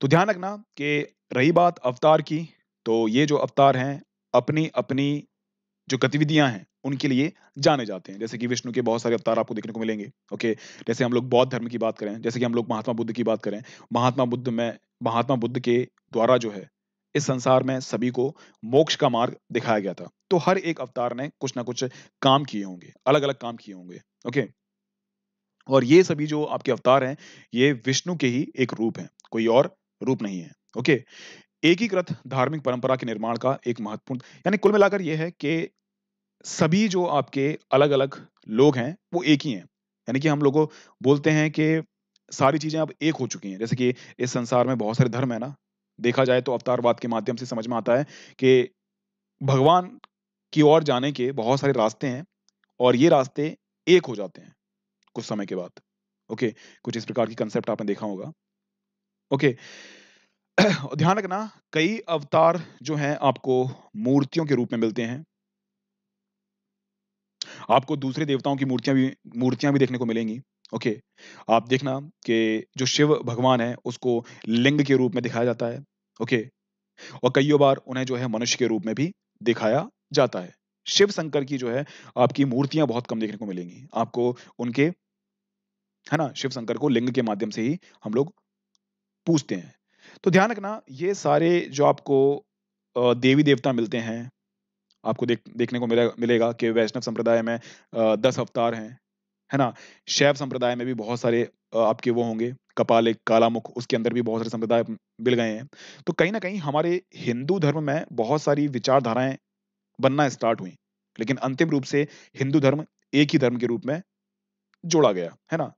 तो ध्यान रखना कि रही बात अवतार की तो ये जो अवतार हैं अपनी अपनी जो गतिविधियां हैं उनके लिए जाने जाते हैं जैसे कि विष्णु के बहुत सारे अवतार आपको देखने को मिलेंगे ओके जैसे हम लोग बौद्ध धर्म की बात करें जैसे कि हम लोग महात्मा बुद्ध की बात करें महात्मा बुद्ध में महात्मा बुद्ध के द्वारा जो है इस संसार में सभी को मोक्ष का मार्ग दिखाया गया था तो हर एक अवतार ने कुछ ना कुछ काम किए होंगे अलग अलग काम किए होंगे ओके और ये सभी जो आपके अवतार हैं ये विष्णु के ही एक रूप हैं कोई और रूप नहीं है ओके एकीकृत धार्मिक परंपरा के निर्माण का एक महत्वपूर्ण यानी कुल मिलाकर यह है कि सभी जो आपके अलग अलग लोग हैं वो एक ही हैं यानी कि हम लोगों बोलते हैं कि सारी चीज़ें अब एक हो चुकी हैं जैसे कि इस संसार में बहुत सारे धर्म है ना देखा जाए तो अवतारवाद के माध्यम से समझ में आता है कि भगवान की ओर जाने के बहुत सारे रास्ते हैं और ये रास्ते एक हो जाते हैं कुछ समय के बाद ओके कुछ इस प्रकार की कंसेप्ट आपने देखा होगा ओके ध्यान रखना कई अवतार जो हैं आपको मूर्तियों के रूप में मिलते हैं आपको दूसरे देवताओं की मूर्तियां भी मूर्तियां भी देखने को मिलेंगी ओके आप देखना कि जो शिव भगवान है उसको लिंग के रूप में दिखाया जाता है ओके और कईयों बार उन्हें जो है मनुष्य के रूप में भी दिखाया जाता है शिव शंकर की जो है आपकी मूर्तियां बहुत कम देखने को मिलेंगी आपको उनके है ना शिव शंकर को लिंग के माध्यम से ही हम लोग पूछते हैं तो ध्यान रखना ये सारे जो आपको देवी देवता मिलते हैं आपको देख देखने को मिले, मिलेगा कि वैष्णव संप्रदाय में दस अवतार हैं है ना शैव संप्रदाय में भी बहुत सारे आपके वो होंगे कपालिक कालामुख उसके अंदर भी बहुत सारे संप्रदाय मिल गए हैं तो कहीं ना कहीं हमारे हिंदू धर्म में बहुत सारी विचारधाराएं बनना स्टार्ट हुई लेकिन अंतिम रूप से हिंदू धर्म एक ही धर्म के रूप में जोड़ा गया है ना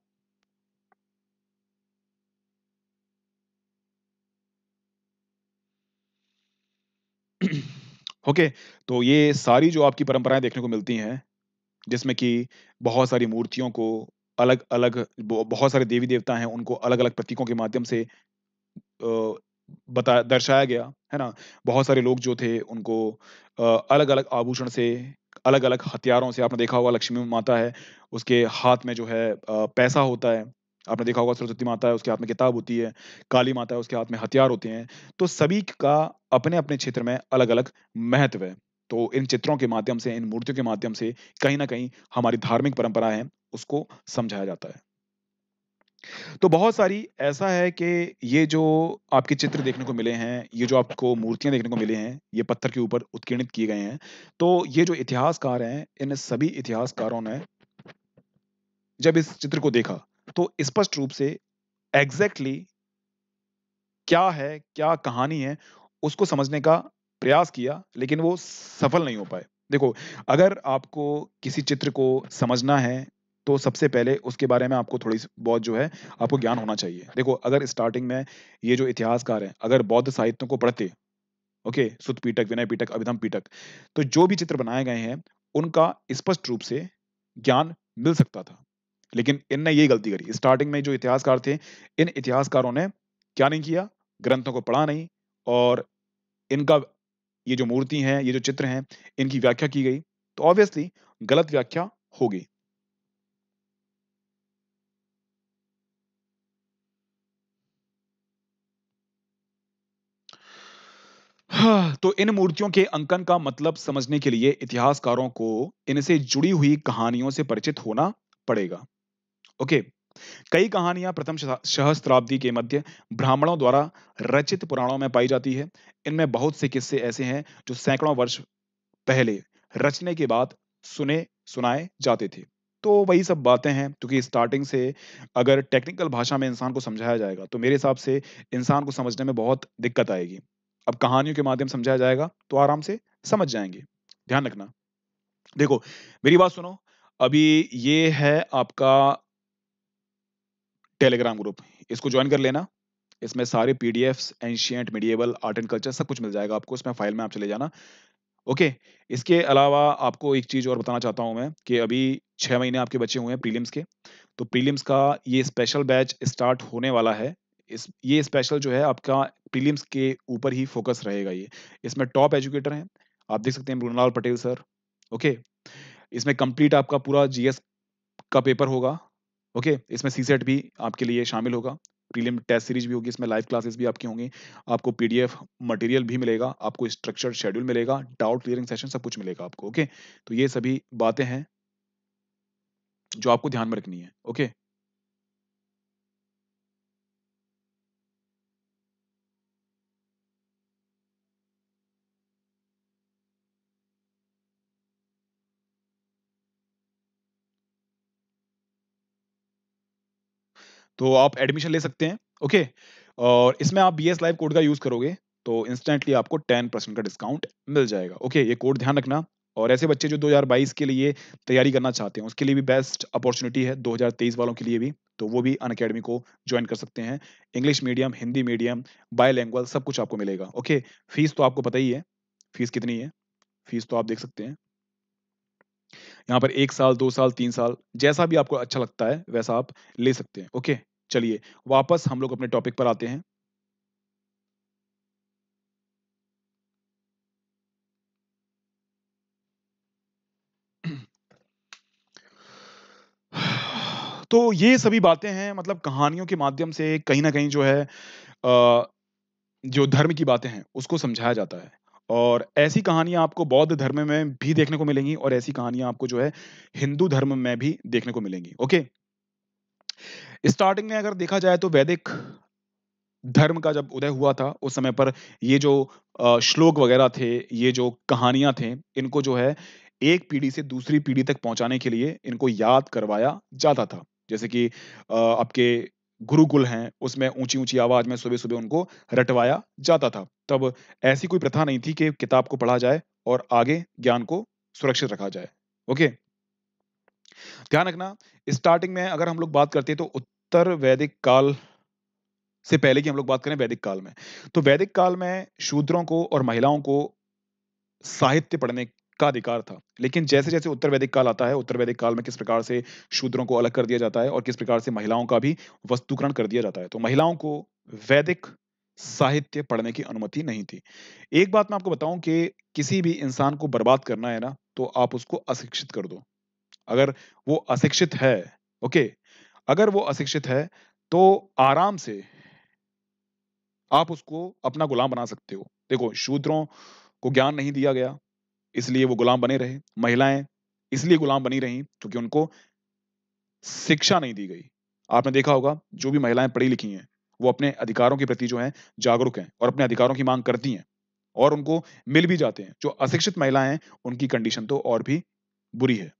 ओके तो ये सारी जो आपकी परंपराएं देखने को मिलती हैं जिसमें कि बहुत सारी मूर्तियों को अलग अलग बहुत सारे देवी देवता हैं उनको अलग अलग प्रतीकों के माध्यम से बता दर्शाया गया है ना बहुत सारे लोग जो थे उनको अलग अलग आभूषण से अलग अलग हथियारों से आपने देखा होगा लक्ष्मी माता है उसके हाथ में जो है पैसा होता है आपने देखा होगा सरस्वती माता है उसके हाथ में किताब होती है काली माता है उसके हाथ में हथियार होते हैं तो सभी का अपने अपने क्षेत्र में अलग अलग महत्व है तो इन चित्रों के माध्यम से इन मूर्तियों के माध्यम से कहीं ना कहीं हमारी धार्मिक परंपरा है उसको समझाया जाता है तो बहुत सारी ऐसा है कि ये जो आपके चित्र देखने को मिले हैं ये जो आपको मूर्तियां देखने को मिले हैं ये पत्थर के ऊपर उत्कीर्णित किए गए हैं तो ये जो इतिहासकार हैं इन सभी इतिहासकारों ने जब इस चित्र को देखा तो स्पष्ट रूप से एग्जैक्टली exactly क्या है क्या कहानी है उसको समझने का प्रयास किया लेकिन वो सफल नहीं हो पाए देखो अगर आपको किसी चित्र को समझना है तो सबसे पहले उसके बारे में आपको थोड़ी बहुत जो है आपको ज्ञान होना चाहिए देखो अगर स्टार्टिंग में ये जो इतिहासकार हैं अगर बौद्ध साहित्यों को पढ़ते ओके सुत पीटक विनय पीटक अभिधम पीटक तो जो भी चित्र बनाए गए हैं उनका स्पष्ट रूप से ज्ञान मिल सकता था लेकिन इनने ये गलती करी स्टार्टिंग में जो इतिहासकार थे इन इतिहासकारों ने क्या नहीं किया ग्रंथों को पढ़ा नहीं और इनका ये जो मूर्ति हैं ये जो चित्र हैं इनकी व्याख्या की गई तो ऑब्वियसली गलत व्याख्या होगी हाँ, तो इन मूर्तियों के अंकन का मतलब समझने के लिए इतिहासकारों को इनसे जुड़ी हुई कहानियों से परिचित होना पड़ेगा ओके कई कहानियां प्रथम सहस्त्राब्दी के मध्य ब्राह्मणों द्वारा रचित पुराणों में पाई जाती है इनमें बहुत से किस्से ऐसे हैं जो सैकड़ों वर्ष पहले रचने के बाद सुने सुनाए जाते थे तो वही सब बातें हैं क्योंकि स्टार्टिंग से अगर टेक्निकल भाषा में इंसान को समझाया जाएगा तो मेरे हिसाब से इंसान को समझने में बहुत दिक्कत आएगी अब कहानियों के माध्यम समझाया जाएगा तो आराम से समझ जाएंगे ध्यान रखना देखो मेरी बात सुनो अभी ये है आपका टेलीग्राम ग्रुप इसको ज्वाइन कर लेना इसमें सारे P D Fs ancient medieval art and culture सब कुछ मिल जाएगा आपको इसमें फाइल में आप चले जाना ओके okay, इसके अलावा आपको एक चीज़ और बताना चाहता हूँ मैं कि अभी छः महीने आपके बचे हुए हैं प्रीलिम्स के तो प्रीलिम्स का ये स्पेशल बैच स्टार्ट होने वाला है इस ये स्पेशल जो है आपका प्रीलिम्स के ऊपर ही फोकस रहेगा ये इसमें टॉप एजुकेटर हैं आप देख सकते हैं Mrunal Patel sir okay okay, इसमें कंप्लीट आपका पूरा जीएस का पेपर होगा ओके इसमें सी सेट भी आपके लिए शामिल होगा प्रीलिम टेस्ट सीरीज भी होगी इसमें लाइव क्लासेस भी आपकी होंगी आपको पीडीएफ मटेरियल भी मिलेगा आपको स्ट्रक्चर शेड्यूल मिलेगा डाउट क्लियरिंग सेशन सब कुछ मिलेगा आपको ओके तो ये सभी बातें हैं जो आपको ध्यान में रखनी है ओके तो आप एडमिशन ले सकते हैं ओके और इसमें आप बी एस लाइव कोड का यूज करोगे तो इंस्टेंटली आपको टेन परसेंट का डिस्काउंट मिल जाएगा ओके ये कोड ध्यान रखना और ऐसे बच्चे जो 2022 के लिए तैयारी करना चाहते हैं उसके लिए भी बेस्ट अपॉर्चुनिटी है 2023 वालों के लिए भी तो वो भी अन अकेडमी को ज्वाइन कर सकते हैं English medium Hindi medium bilingual सब कुछ आपको मिलेगा ओके फीस तो आपको पता ही है फीस कितनी है फीस तो आप देख सकते हैं यहाँ पर एक साल दो साल तीन साल जैसा भी आपको अच्छा लगता है वैसा आप ले सकते हैं ओके चलिए वापस हम लोग अपने टॉपिक पर आते हैं तो ये सभी बातें हैं मतलब कहानियों के माध्यम से कहीं ना कहीं जो है आ, जो धर्म की बातें हैं उसको समझाया जाता है और ऐसी कहानियां आपको बौद्ध धर्म में भी देखने को मिलेंगी और ऐसी कहानियां आपको जो है हिंदू धर्म में भी देखने को मिलेंगी ओके स्टार्टिंग में अगर देखा जाए तो वैदिक धर्म का जब उदय हुआ था उस समय पर ये जो श्लोक वगैरह थे ये जो कहानियां थे इनको जो है एक पीढ़ी से दूसरी पीढ़ी तक पहुंचाने के लिए इनको याद करवाया जाता था जैसे कि आपके गुरुकुल हैं उसमें ऊंची ऊंची आवाज में सुबह सुबह उनको रटवाया जाता था तब ऐसी कोई प्रथा नहीं थी कि किताब को पढ़ा जाए और आगे ज्ञान को सुरक्षित रखा जाए ओके ध्यान रखना स्टार्टिंग में अगर हम लोग बात करते हैं तो उत्तर वैदिक काल से पहले की हम लोग बात करें वैदिक काल में तो वैदिक काल में शूद्रों को और महिलाओं को साहित्य पढ़ने का अधिकार था लेकिन जैसे जैसे उत्तर वैदिक काल आता है उत्तर वैदिक काल में किस प्रकार से शूद्रों को अलग कर दिया जाता है और किस प्रकार से महिलाओं का भी वस्तुकरण कर दिया जाता है तो महिलाओं को वैदिक साहित्य पढ़ने की अनुमति नहीं थी एक बात मैं आपको बताऊं कि किसी भी इंसान को बर्बाद करना है ना तो आप उसको अशिक्षित कर दो अगर वो अशिक्षित है ओके अगर वो अशिक्षित है तो आराम से आप उसको अपना गुलाम बना सकते हो देखो शूद्रों को ज्ञान नहीं दिया गया इसलिए वो गुलाम बने रहे महिलाएं इसलिए गुलाम बनी रही क्योंकि उनको शिक्षा नहीं दी गई आपने देखा होगा जो भी महिलाएं पढ़ी लिखी हैं वो अपने अधिकारों के प्रति जो है जागरूक हैं और अपने अधिकारों की मांग करती हैं और उनको मिल भी जाते हैं जो अशिक्षित महिलाएं हैं उनकी कंडीशन तो और भी बुरी है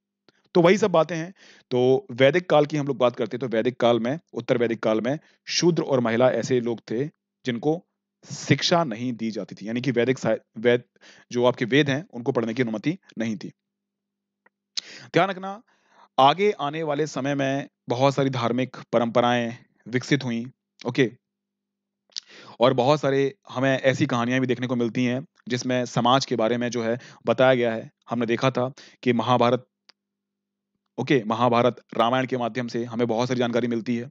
तो वही सब बातें हैं तो वैदिक काल की हम लोग बात करते हैं तो वैदिक काल में उत्तर वैदिक काल में शूद्र और महिला ऐसे लोग थे जिनको शिक्षा नहीं दी जाती थी यानी कि वैदिक वैद जो आपके वेद हैं उनको पढ़ने की अनुमति नहीं थी ध्यान रखना आगे आने वाले समय में बहुत सारी धार्मिक परंपराएं विकसित हुई ओके और बहुत सारे हमें ऐसी कहानियां भी देखने को मिलती हैं जिसमें समाज के बारे में जो है बताया गया है हमने देखा था कि महाभारत ओके महाभारत रामायण के माध्यम से हमें बहुत सारी जानकारी मिलती है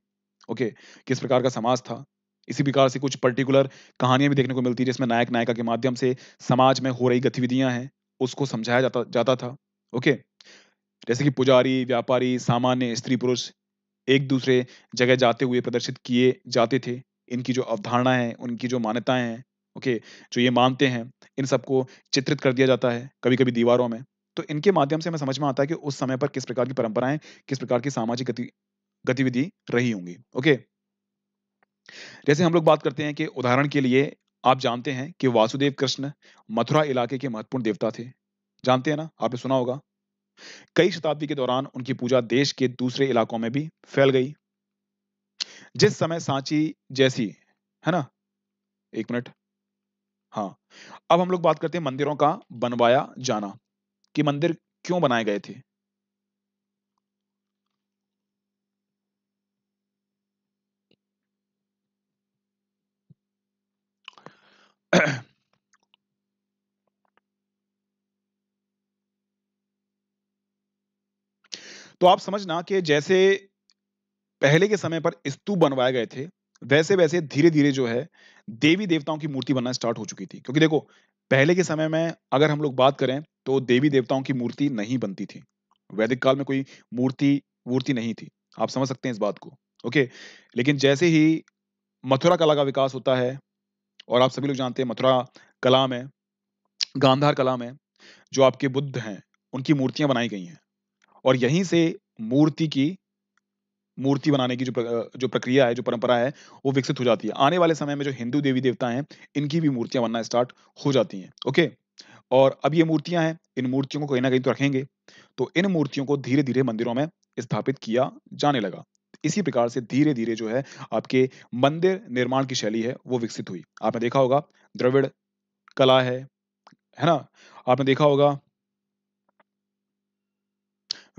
ओके किस प्रकार का समाज था इसी प्रकार से कुछ पर्टिकुलर कहानियां भी देखने को मिलती है जिसमें नायक नायिका के माध्यम से समाज में हो रही गतिविधियां हैं उसको समझाया जाता जाता था ओके जैसे कि पुजारी व्यापारी सामान्य स्त्री पुरुष एक दूसरे जगह जाते हुए प्रदर्शित किए जाते थे इनकी जो अवधारणा है उनकी जो मान्यताएं हैं ओके जो ये मानते हैं इन सबको चित्रित कर दिया जाता है कभी कभी दीवारों में तो इनके माध्यम से हमें समझ में आता है कि उस समय पर किस प्रकार की परंपराएं किस प्रकार की सामाजिक गति गतिविधि रही होंगी ओके जैसे हम लोग बात करते हैं कि उदाहरण के लिए आप जानते हैं कि वासुदेव कृष्ण मथुरा इलाके के महत्वपूर्ण देवता थे जानते हैं ना आपने सुना होगा कई शताब्दी के दौरान उनकी पूजा देश के दूसरे इलाकों में भी फैल गई जिस समय सांची जैसी है ना एक मिनट हाँ अब हम लोग बात करते हैं मंदिरों का बनवाया जाना कि मंदिर क्यों बनाए गए थे तो आप समझना कि जैसे पहले के समय पर स्तूप बनवाए गए थे वैसे वैसे धीरे धीरे जो है देवी देवताओं की मूर्ति बनना स्टार्ट हो चुकी थी क्योंकि देखो पहले के समय में अगर हम लोग बात करें तो देवी देवताओं की मूर्ति नहीं बनती थी वैदिक काल में कोई मूर्ति मूर्ति नहीं थी आप समझ सकते हैं इस बात को ओके लेकिन जैसे ही मथुरा कला का विकास होता है और आप सभी लोग जानते हैं मथुरा कला में गांधार कला में जो आपके बुद्ध हैं उनकी मूर्तियां बनाई गई हैं और यहीं से मूर्ति की मूर्ति बनाने की जो जो प्रक्रिया है जो परंपरा है वो विकसित हो जाती है आने वाले समय में जो हिंदू देवी देवता हैं इनकी भी मूर्तियां बनना स्टार्ट हो जाती हैं ओके और अब ये मूर्तियां हैं इन मूर्तियों को कहीं ना कहीं तो रखेंगे तो इन मूर्तियों को धीरे धीरे मंदिरों में स्थापित किया जाने लगा इसी प्रकार से धीरे धीरे जो है आपके मंदिर निर्माण की शैली है वो विकसित हुई आपने देखा होगा द्रविड़ कला है है ना आपने देखा होगा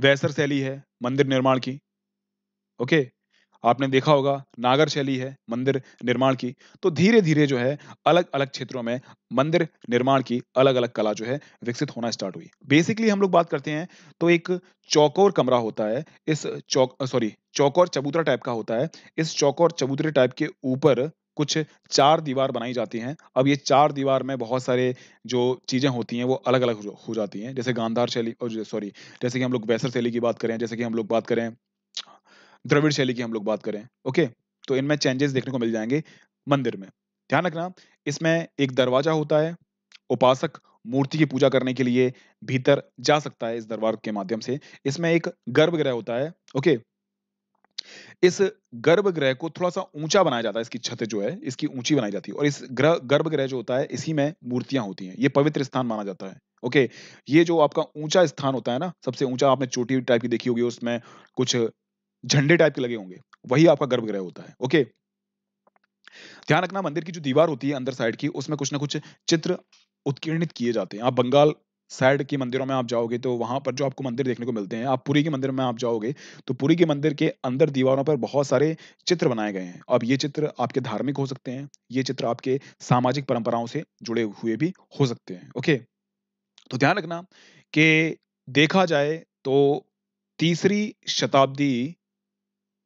वैसर शैली है मंदिर निर्माण की ओके आपने देखा होगा नागर शैली है मंदिर निर्माण की तो धीरे धीरे जो है अलग अलग क्षेत्रों में मंदिर निर्माण की अलग अलग कला जो है विकसित होना स्टार्ट हुई बेसिकली हम लोग बात करते हैं तो एक चौकोर कमरा होता है इस चौक सॉरी चौकोर चबूतरा टाइप का होता है इस चौकोर चबूतरे टाइप के ऊपर कुछ चार दीवार बनाई जाती हैं अब ये चार दीवार में बहुत सारे जो चीज़ें होती हैं वो अलग अलग हो जाती हैं जैसे गांधार शैली और सॉरी जैसे कि हम लोग बैसर शैली की बात करें जैसे कि हम लोग बात करें द्रविड़ शैली की हम लोग बात करें ओके तो इनमें चेंजेस देखने को मिल जाएंगे मंदिर में ध्यान रखना इसमें एक दरवाजा होता है उपासक मूर्ति की पूजा करने के लिए भीतर जा सकता है इस दरबार के माध्यम से इसमें एक गर्भगृह होता है ओके इस गर्भगृह को थोड़ा सा ऊंचा बनाया जाता है इसकी छत जो है इसकी ऊंची बनाई जाती है और इस ग्रह गर्भगृह जो होता है इसी में मूर्तियां होती हैं ये पवित्र स्थान माना जाता है ओके ये जो आपका ऊंचा स्थान होता है ना सबसे ऊंचा आपने चोटी टाइप की देखी होगी उसमें कुछ झंडे टाइप के लगे होंगे वही आपका गर्भगृह होता है ओके ध्यान रखना मंदिर की जो दीवार होती है अंदर साइड की उसमें कुछ ना कुछ चित्र उत्कीर्णित किए जाते हैं आप बंगाल साइड के मंदिरों में आप जाओगे तो वहां पर जो आपको मंदिर देखने को मिलते हैं आप पुरी के मंदिर में आप जाओगे तो पुरी के मंदिर के अंदर दीवारों पर बहुत सारे चित्र बनाए गए हैं अब ये चित्र आपके धार्मिक हो सकते हैं ये चित्र आपके सामाजिक परंपराओं से जुड़े हुए भी हो सकते हैं ओके तो ध्यान रखना कि देखा जाए तो तीसरी शताब्दी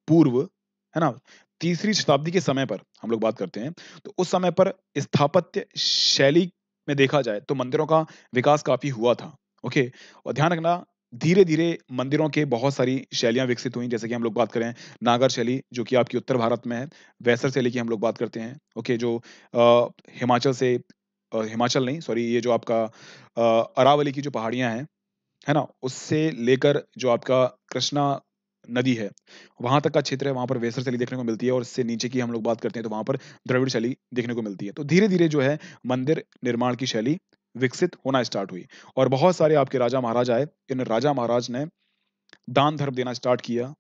पूर्व है ना तीसरी शताब्दी के समय पर हम लोग बात करते हैं तो उस समय पर स्थापत्य शैली में देखा जाए तो मंदिरों का विकास काफी हुआ था ओके और ध्यान रखना धीरे धीरे मंदिरों के बहुत सारी शैलियां विकसित हुई जैसे कि हम लोग बात करें नागर शैली जो कि आपकी उत्तर भारत में है वैसर शैली की हम लोग बात करते हैं ओके जो आ, हिमाचल से आ, हिमाचल नहीं सॉरी ये जो आपका आ, अरावली की जो पहाड़ियां हैं है ना उससे लेकर जो आपका कृष्णा नदी है वहां तक का क्षेत्र है वहां पर वेसर शैली देखने को मिलती है और इससे नीचे की हम लोग बात करते हैं तो वहां पर द्रविड़ शैली देखने को मिलती है तो धीरे धीरे जो है मंदिर निर्माण की शैली विकसित होना स्टार्ट हुई और बहुत सारे आपके राजा महाराज आए इन राजा महाराज ने दान धर्म देना स्टार्ट किया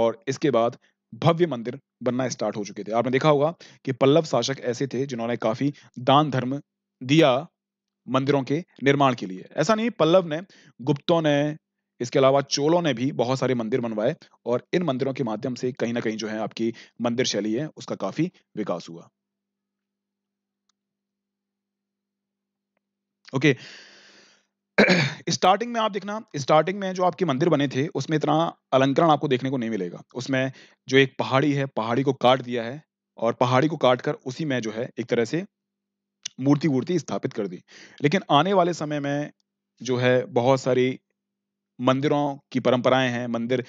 और इसके बाद भव्य मंदिर बनना स्टार्ट हो चुके थे आपने देखा होगा कि पल्लव शासक ऐसे थे जिन्होंने काफी दान धर्म दिया मंदिरों के निर्माण के लिए ऐसा नहीं पल्लव ने गुप्तों ने इसके अलावा चोलों ने भी बहुत सारे मंदिर बनवाए और इन मंदिरों के माध्यम से कहीं ना कहीं जो है आपकी मंदिर शैली है उसका काफी विकास हुआ ओके स्टार्टिंग में आप देखना स्टार्टिंग में जो आपके मंदिर बने थे उसमें इतना अलंकरण आपको देखने को नहीं मिलेगा उसमें जो एक पहाड़ी है पहाड़ी को काट दिया है और पहाड़ी को काट कर उसी में जो है एक तरह से मूर्ति वूर्ति स्थापित कर दी लेकिन आने वाले समय में जो है बहुत सारी मंदिरों की परंपराएं हैं मंदिर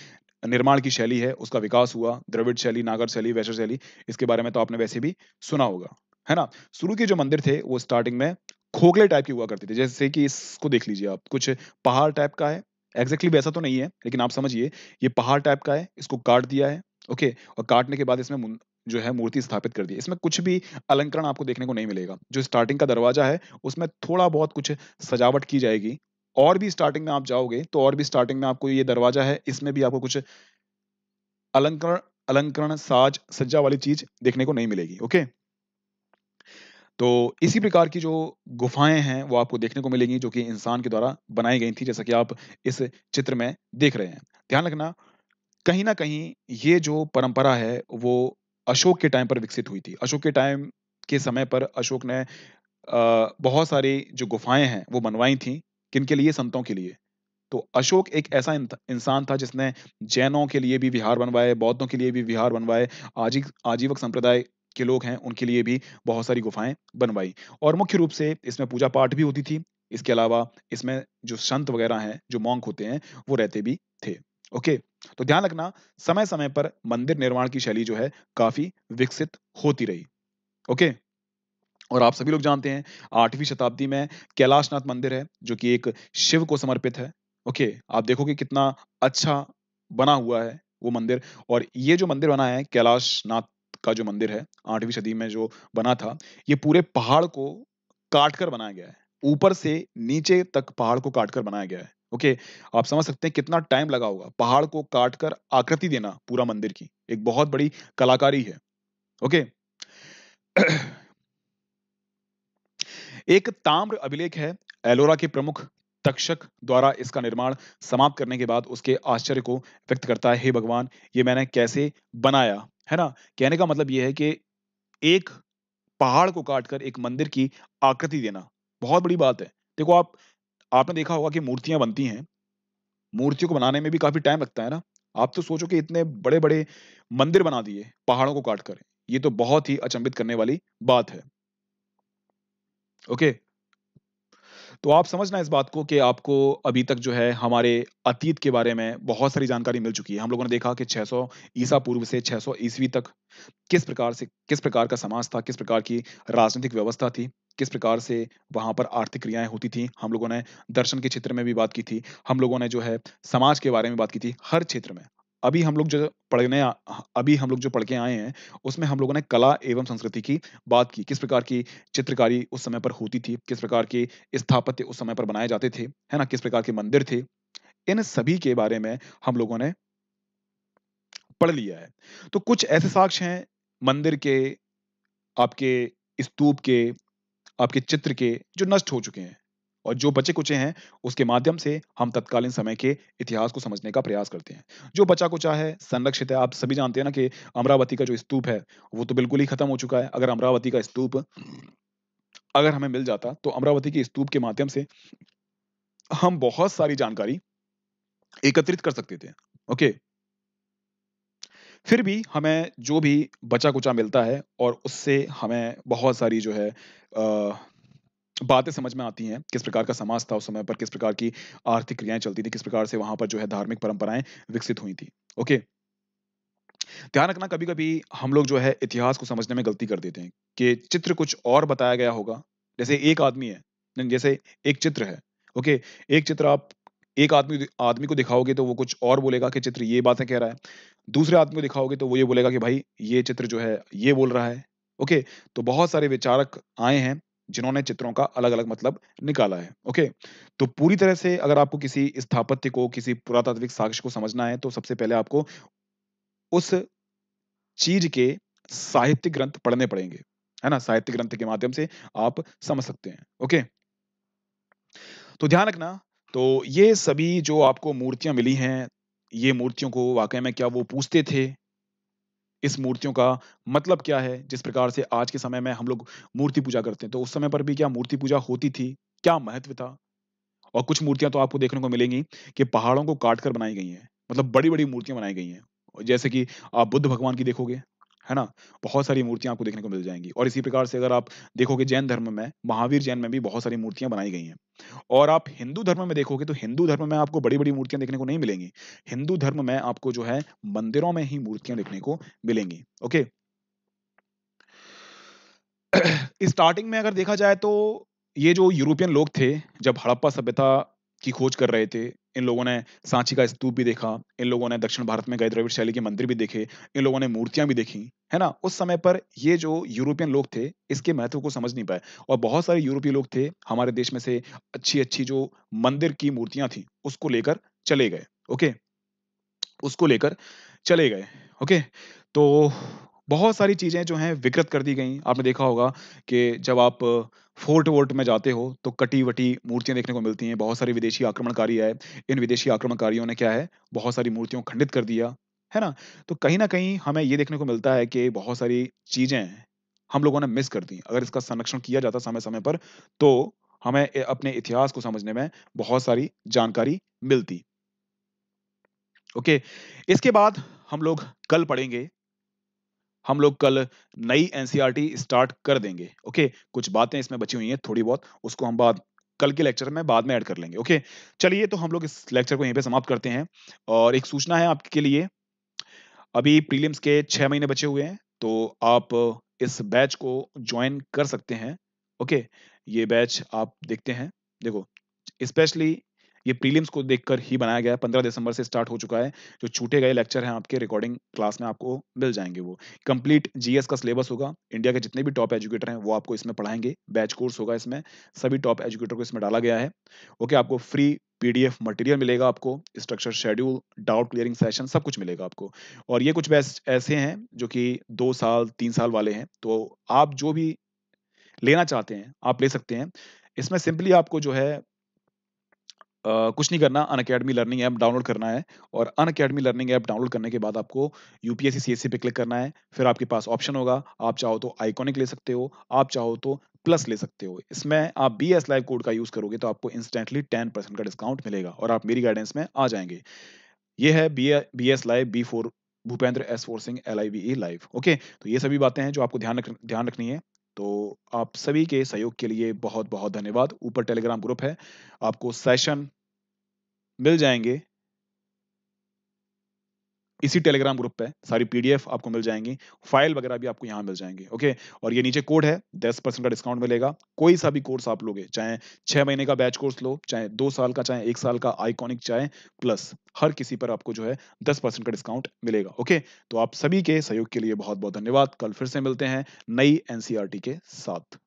निर्माण की शैली है उसका विकास हुआ द्रविड़ शैली नागर शैली वैश्य शैली इसके बारे में तो आपने वैसे भी सुना होगा है ना शुरू के जो मंदिर थे वो स्टार्टिंग में खोखले टाइप के हुआ करते थे जैसे कि इसको देख लीजिए आप कुछ पहाड़ टाइप का है एग्जैक्टली exactly वैसा तो नहीं है लेकिन आप समझिए ये पहाड़ टाइप का है इसको काट दिया है ओके और काटने के बाद इसमें जो है मूर्ति स्थापित कर दी इसमें कुछ भी अलंकरण आपको देखने को नहीं मिलेगा जो स्टार्टिंग का दरवाजा है उसमें थोड़ा बहुत कुछ सजावट की जाएगी और भी स्टार्टिंग में आप जाओगे तो और भी स्टार्टिंग में आपको ये दरवाजा है इसमें भी आपको कुछ अलंकरण अलंकरण साज सज्जा वाली चीज देखने को नहीं मिलेगी ओके तो इसी प्रकार की जो गुफाएं हैं वो आपको देखने को मिलेंगी जो कि इंसान के द्वारा बनाई गई थी जैसा कि आप इस चित्र में देख रहे हैं ध्यान रखना कहीं ना कहीं ये जो परंपरा है वो अशोक के टाइम पर विकसित हुई थी अशोक के टाइम के समय पर अशोक ने बहुत सारी जो गुफाएं हैं वो बनवाई थी किन के लिए संतों के लिए तो अशोक एक ऐसा इंसान था जिसने जैनों के लिए भी विहार बनवाए बौद्धों के लिए भी विहार बनवाए आजी आजीवक संप्रदाय के लोग हैं उनके लिए भी बहुत सारी गुफाएं बनवाई और मुख्य रूप से इसमें पूजा पाठ भी होती थी इसके अलावा इसमें जो संत वगैरह हैं जो मॉन्क होते हैं वो रहते भी थे ओके तो ध्यान रखना समय समय पर मंदिर निर्माण की शैली जो है काफी विकसित होती रही ओके और आप सभी लोग जानते हैं आठवीं शताब्दी में कैलाशनाथ मंदिर है जो कि एक शिव को समर्पित है ओके आप देखोगे कितना अच्छा बना हुआ है वो मंदिर और ये जो मंदिर बना है कैलाशनाथ का जो मंदिर है आठवीं सदी में जो बना था ये पूरे पहाड़ को काट कर बनाया गया है ऊपर से नीचे तक पहाड़ को काट कर बनाया गया है ओके आप समझ सकते हैं कितना टाइम लगा होगा पहाड़ को काट कर आकृति देना पूरा मंदिर की एक बहुत बड़ी कलाकारी है ओके एक ताम्र अभिलेख है एलोरा के प्रमुख तक्षक द्वारा इसका निर्माण समाप्त करने के बाद उसके आश्चर्य को व्यक्त करता है हे भगवान ये मैंने कैसे बनाया है ना कहने का मतलब यह है कि एक पहाड़ को काटकर एक मंदिर की आकृति देना बहुत बड़ी बात है देखो आप आपने देखा होगा कि मूर्तियां बनती हैं मूर्तियों को बनाने में भी काफी टाइम लगता है ना आप तो सोचो कि इतने बड़े बड़े मंदिर बना दिए पहाड़ों को काटकर ये तो बहुत ही अचंभित करने वाली बात है ओके तो आप समझना इस बात को कि आपको अभी तक जो है हमारे अतीत के बारे में बहुत सारी जानकारी मिल चुकी है हम लोगों ने देखा कि 600 ईसा पूर्व से 600 ईस्वी तक किस प्रकार से किस प्रकार का समाज था किस प्रकार की राजनीतिक व्यवस्था थी किस प्रकार से वहां पर आर्थिक क्रियाएं होती थी हम लोगों ने दर्शन के क्षेत्र में भी बात की थी हम लोगों ने जो है समाज के बारे में बात की थी हर क्षेत्र में अभी हम लोग जो पढ़ने अभी हम लोग जो पढ़ के आए हैं उसमें हम लोगों ने कला एवं संस्कृति की बात की किस प्रकार की चित्रकारी उस समय पर होती थी किस प्रकार के स्थापत्य उस समय पर बनाए जाते थे है ना किस प्रकार के मंदिर थे इन सभी के बारे में हम लोगों ने पढ़ लिया है तो कुछ ऐसे साक्ष्य हैं मंदिर के आपके स्तूप के आपके चित्र के जो नष्ट हो चुके हैं और जो बचे कुचे हैं उसके माध्यम से हम तत्कालीन समय के इतिहास को समझने का प्रयास करते हैं जो बचा कुचा है संरक्षित है आप सभी जानते हैं ना कि अमरावती का जो स्तूप है वो तो बिल्कुल ही खत्म हो चुका है अगर अमरावती का स्तूप अगर हमें मिल जाता तो अमरावती के स्तूप के माध्यम से हम बहुत सारी जानकारी एकत्रित कर सकते थे ओके फिर भी हमें जो भी बचा कुचा मिलता है और उससे हमें बहुत सारी जो है बातें समझ में आती हैं किस प्रकार का समाज था उस समय पर किस प्रकार की आर्थिक क्रियाएं चलती थी किस प्रकार से वहां पर जो है धार्मिक परंपराएं विकसित हुई थी ओके ध्यान रखना कभी कभी हम लोग जो है इतिहास को समझने में गलती कर देते हैं कि चित्र कुछ और बताया गया होगा जैसे एक आदमी है जैसे एक चित्र है ओके एक चित्र आप एक आदमी आदमी को दिखाओगे तो वो कुछ और बोलेगा कि चित्र ये बातें कह रहा है दूसरे आदमी को दिखाओगे तो वो ये बोलेगा कि भाई ये चित्र जो है ये बोल रहा है ओके तो बहुत सारे विचारक आए हैं जिन्होंने चित्रों का अलग अलग मतलब निकाला है ओके तो पूरी तरह से अगर आपको किसी स्थापत्य को किसी पुरातात्विक साक्ष्य को समझना है तो सबसे पहले आपको उस चीज के साहित्य ग्रंथ पढ़ने पड़ेंगे है ना साहित्य ग्रंथ के माध्यम से आप समझ सकते हैं ओके तो ध्यान रखना तो ये सभी जो आपको मूर्तियां मिली हैं ये मूर्तियों को वाकई में क्या वो पूछते थे इस मूर्तियों का मतलब क्या है जिस प्रकार से आज के समय में हम लोग मूर्ति पूजा करते हैं तो उस समय पर भी क्या मूर्ति पूजा होती थी क्या महत्व था और कुछ मूर्तियां तो आपको देखने को मिलेंगी कि पहाड़ों को काट कर बनाई गई हैं मतलब बड़ी बड़ी मूर्तियां बनाई गई हैं जैसे कि आप बुद्ध भगवान की देखोगे है ना बहुत सारी मूर्तियां आपको देखने को मिल जाएंगी और इसी प्रकार से अगर आप देखोगे जैन धर्म में महावीर जैन में भी बहुत सारी मूर्तियां बनाई गई हैं और आप हिंदू धर्म में देखोगे तो हिंदू धर्म में आपको बड़ी बड़ी मूर्तियां देखने को नहीं मिलेंगी हिंदू धर्म में आपको जो है मंदिरों में ही मूर्तियां देखने को मिलेंगी ओके स्टार्टिंग में अगर देखा जाए तो ये जो यूरोपियन लोग थे जब हड़प्पा सभ्यता की खोज कर रहे थे इन लोगों ने सांची का स्तूप भी देखा इन लोगों ने दक्षिण भारत में गए द्रविड़ शैली के मंदिर भी देखे इन लोगों ने मूर्तियां भी देखी है ना उस समय पर ये जो यूरोपियन लोग थे इसके महत्व को समझ नहीं पाए और बहुत सारे यूरोपीय लोग थे हमारे देश में से अच्छी अच्छी जो मंदिर की मूर्तियां थी उसको लेकर चले गए ओके उसको लेकर चले गए ओके तो बहुत सारी चीज़ें जो हैं विकृत कर दी गई आपने देखा होगा कि जब आप फोर्ट वोर्ट में जाते हो तो कटी वटी मूर्तियां देखने को मिलती हैं बहुत सारी विदेशी आक्रमणकारी आए इन विदेशी आक्रमणकारियों ने क्या है बहुत सारी मूर्तियों खंडित कर दिया है ना तो कहीं ना कहीं हमें ये देखने को मिलता है कि बहुत सारी चीज़ें हम लोगों ने मिस कर दी अगर इसका संरक्षण किया जाता समय समय पर तो हमें अपने इतिहास को समझने में बहुत सारी जानकारी मिलती ओके इसके बाद हम लोग कल पढ़ेंगे हम लोग कल नई एनसीईआरटी स्टार्ट e कर देंगे ओके कुछ बातें इसमें बची हुई हैं थोड़ी बहुत उसको हम बाद कल के लेक्चर में बाद में ऐड कर लेंगे ओके चलिए तो हम लोग इस लेक्चर को यहीं पे समाप्त करते हैं और एक सूचना है आपके लिए अभी प्रीलिम्स के छह महीने बचे हुए हैं तो आप इस बैच को ज्वाइन कर सकते हैं ओके ये बैच आप देखते हैं देखो स्पेशली ये प्रीलिम्स को देखकर ही बनाया गया है पंद्रह दिसंबर से स्टार्ट हो चुका है जो छूटे गए लेक्चर हैं आपके रिकॉर्डिंग क्लास में आपको मिल जाएंगे वो कंप्लीट जीएस का सिलेबस होगा इंडिया के जितने भी टॉप एजुकेटर हैं वो आपको इसमें पढ़ाएंगे बैच कोर्स होगा इसमें सभी टॉप एजुकेटर को इसमें डाला गया है ओके आपको फ्री पीडीएफ मटेरियल मिलेगा आपको structure schedule doubt clearing session सब कुछ मिलेगा आपको और ये कुछ बैच ऐसे हैं जो कि दो साल तीन साल वाले हैं तो आप जो भी लेना चाहते हैं आप ले सकते हैं इसमें सिंपली आपको जो है कुछ नहीं करना Unacademy learning app download करना है और Unacademy learning app download करने के बाद आपको यूपीएससी सी पे क्लिक करना है फिर आपके पास ऑप्शन होगा आप चाहो तो आइकॉनिक ले सकते हो आप चाहो तो प्लस ले सकते हो इसमें आप बी एस लाइव कोड का यूज करोगे तो आपको इंस्टेंटली टेन परसेंट का डिस्काउंट मिलेगा और आप मेरी गाइडेंस में आ जाएंगे ये है B B S live B four Bhupendra S four Singh L I V E live okay तो ये सभी बातें हैं जो आपको ध्यान रख ध्यान रखनी है तो आप सभी के सहयोग के लिए बहुत बहुत धन्यवाद ऊपर टेलीग्राम ग्रुप है आपको सेशन मिल जाएंगे इसी टेलीग्राम ग्रुप पे सारी पीडीएफ आपको मिल जाएंगी फाइल वगैरह भी आपको यहाँ मिल जाएंगे ओके और ये नीचे कोड है दस परसेंट का डिस्काउंट मिलेगा कोई सा भी कोर्स आप लोगे चाहे छह महीने का बैच कोर्स लो चाहे दो साल का चाहे एक साल का आइकॉनिक चाहे प्लस हर किसी पर आपको जो है दस परसेंट का डिस्काउंट मिलेगा ओके तो आप सभी के सहयोग के लिए बहुत बहुत धन्यवाद कल फिर से मिलते हैं नई एनसीआरटी e के साथ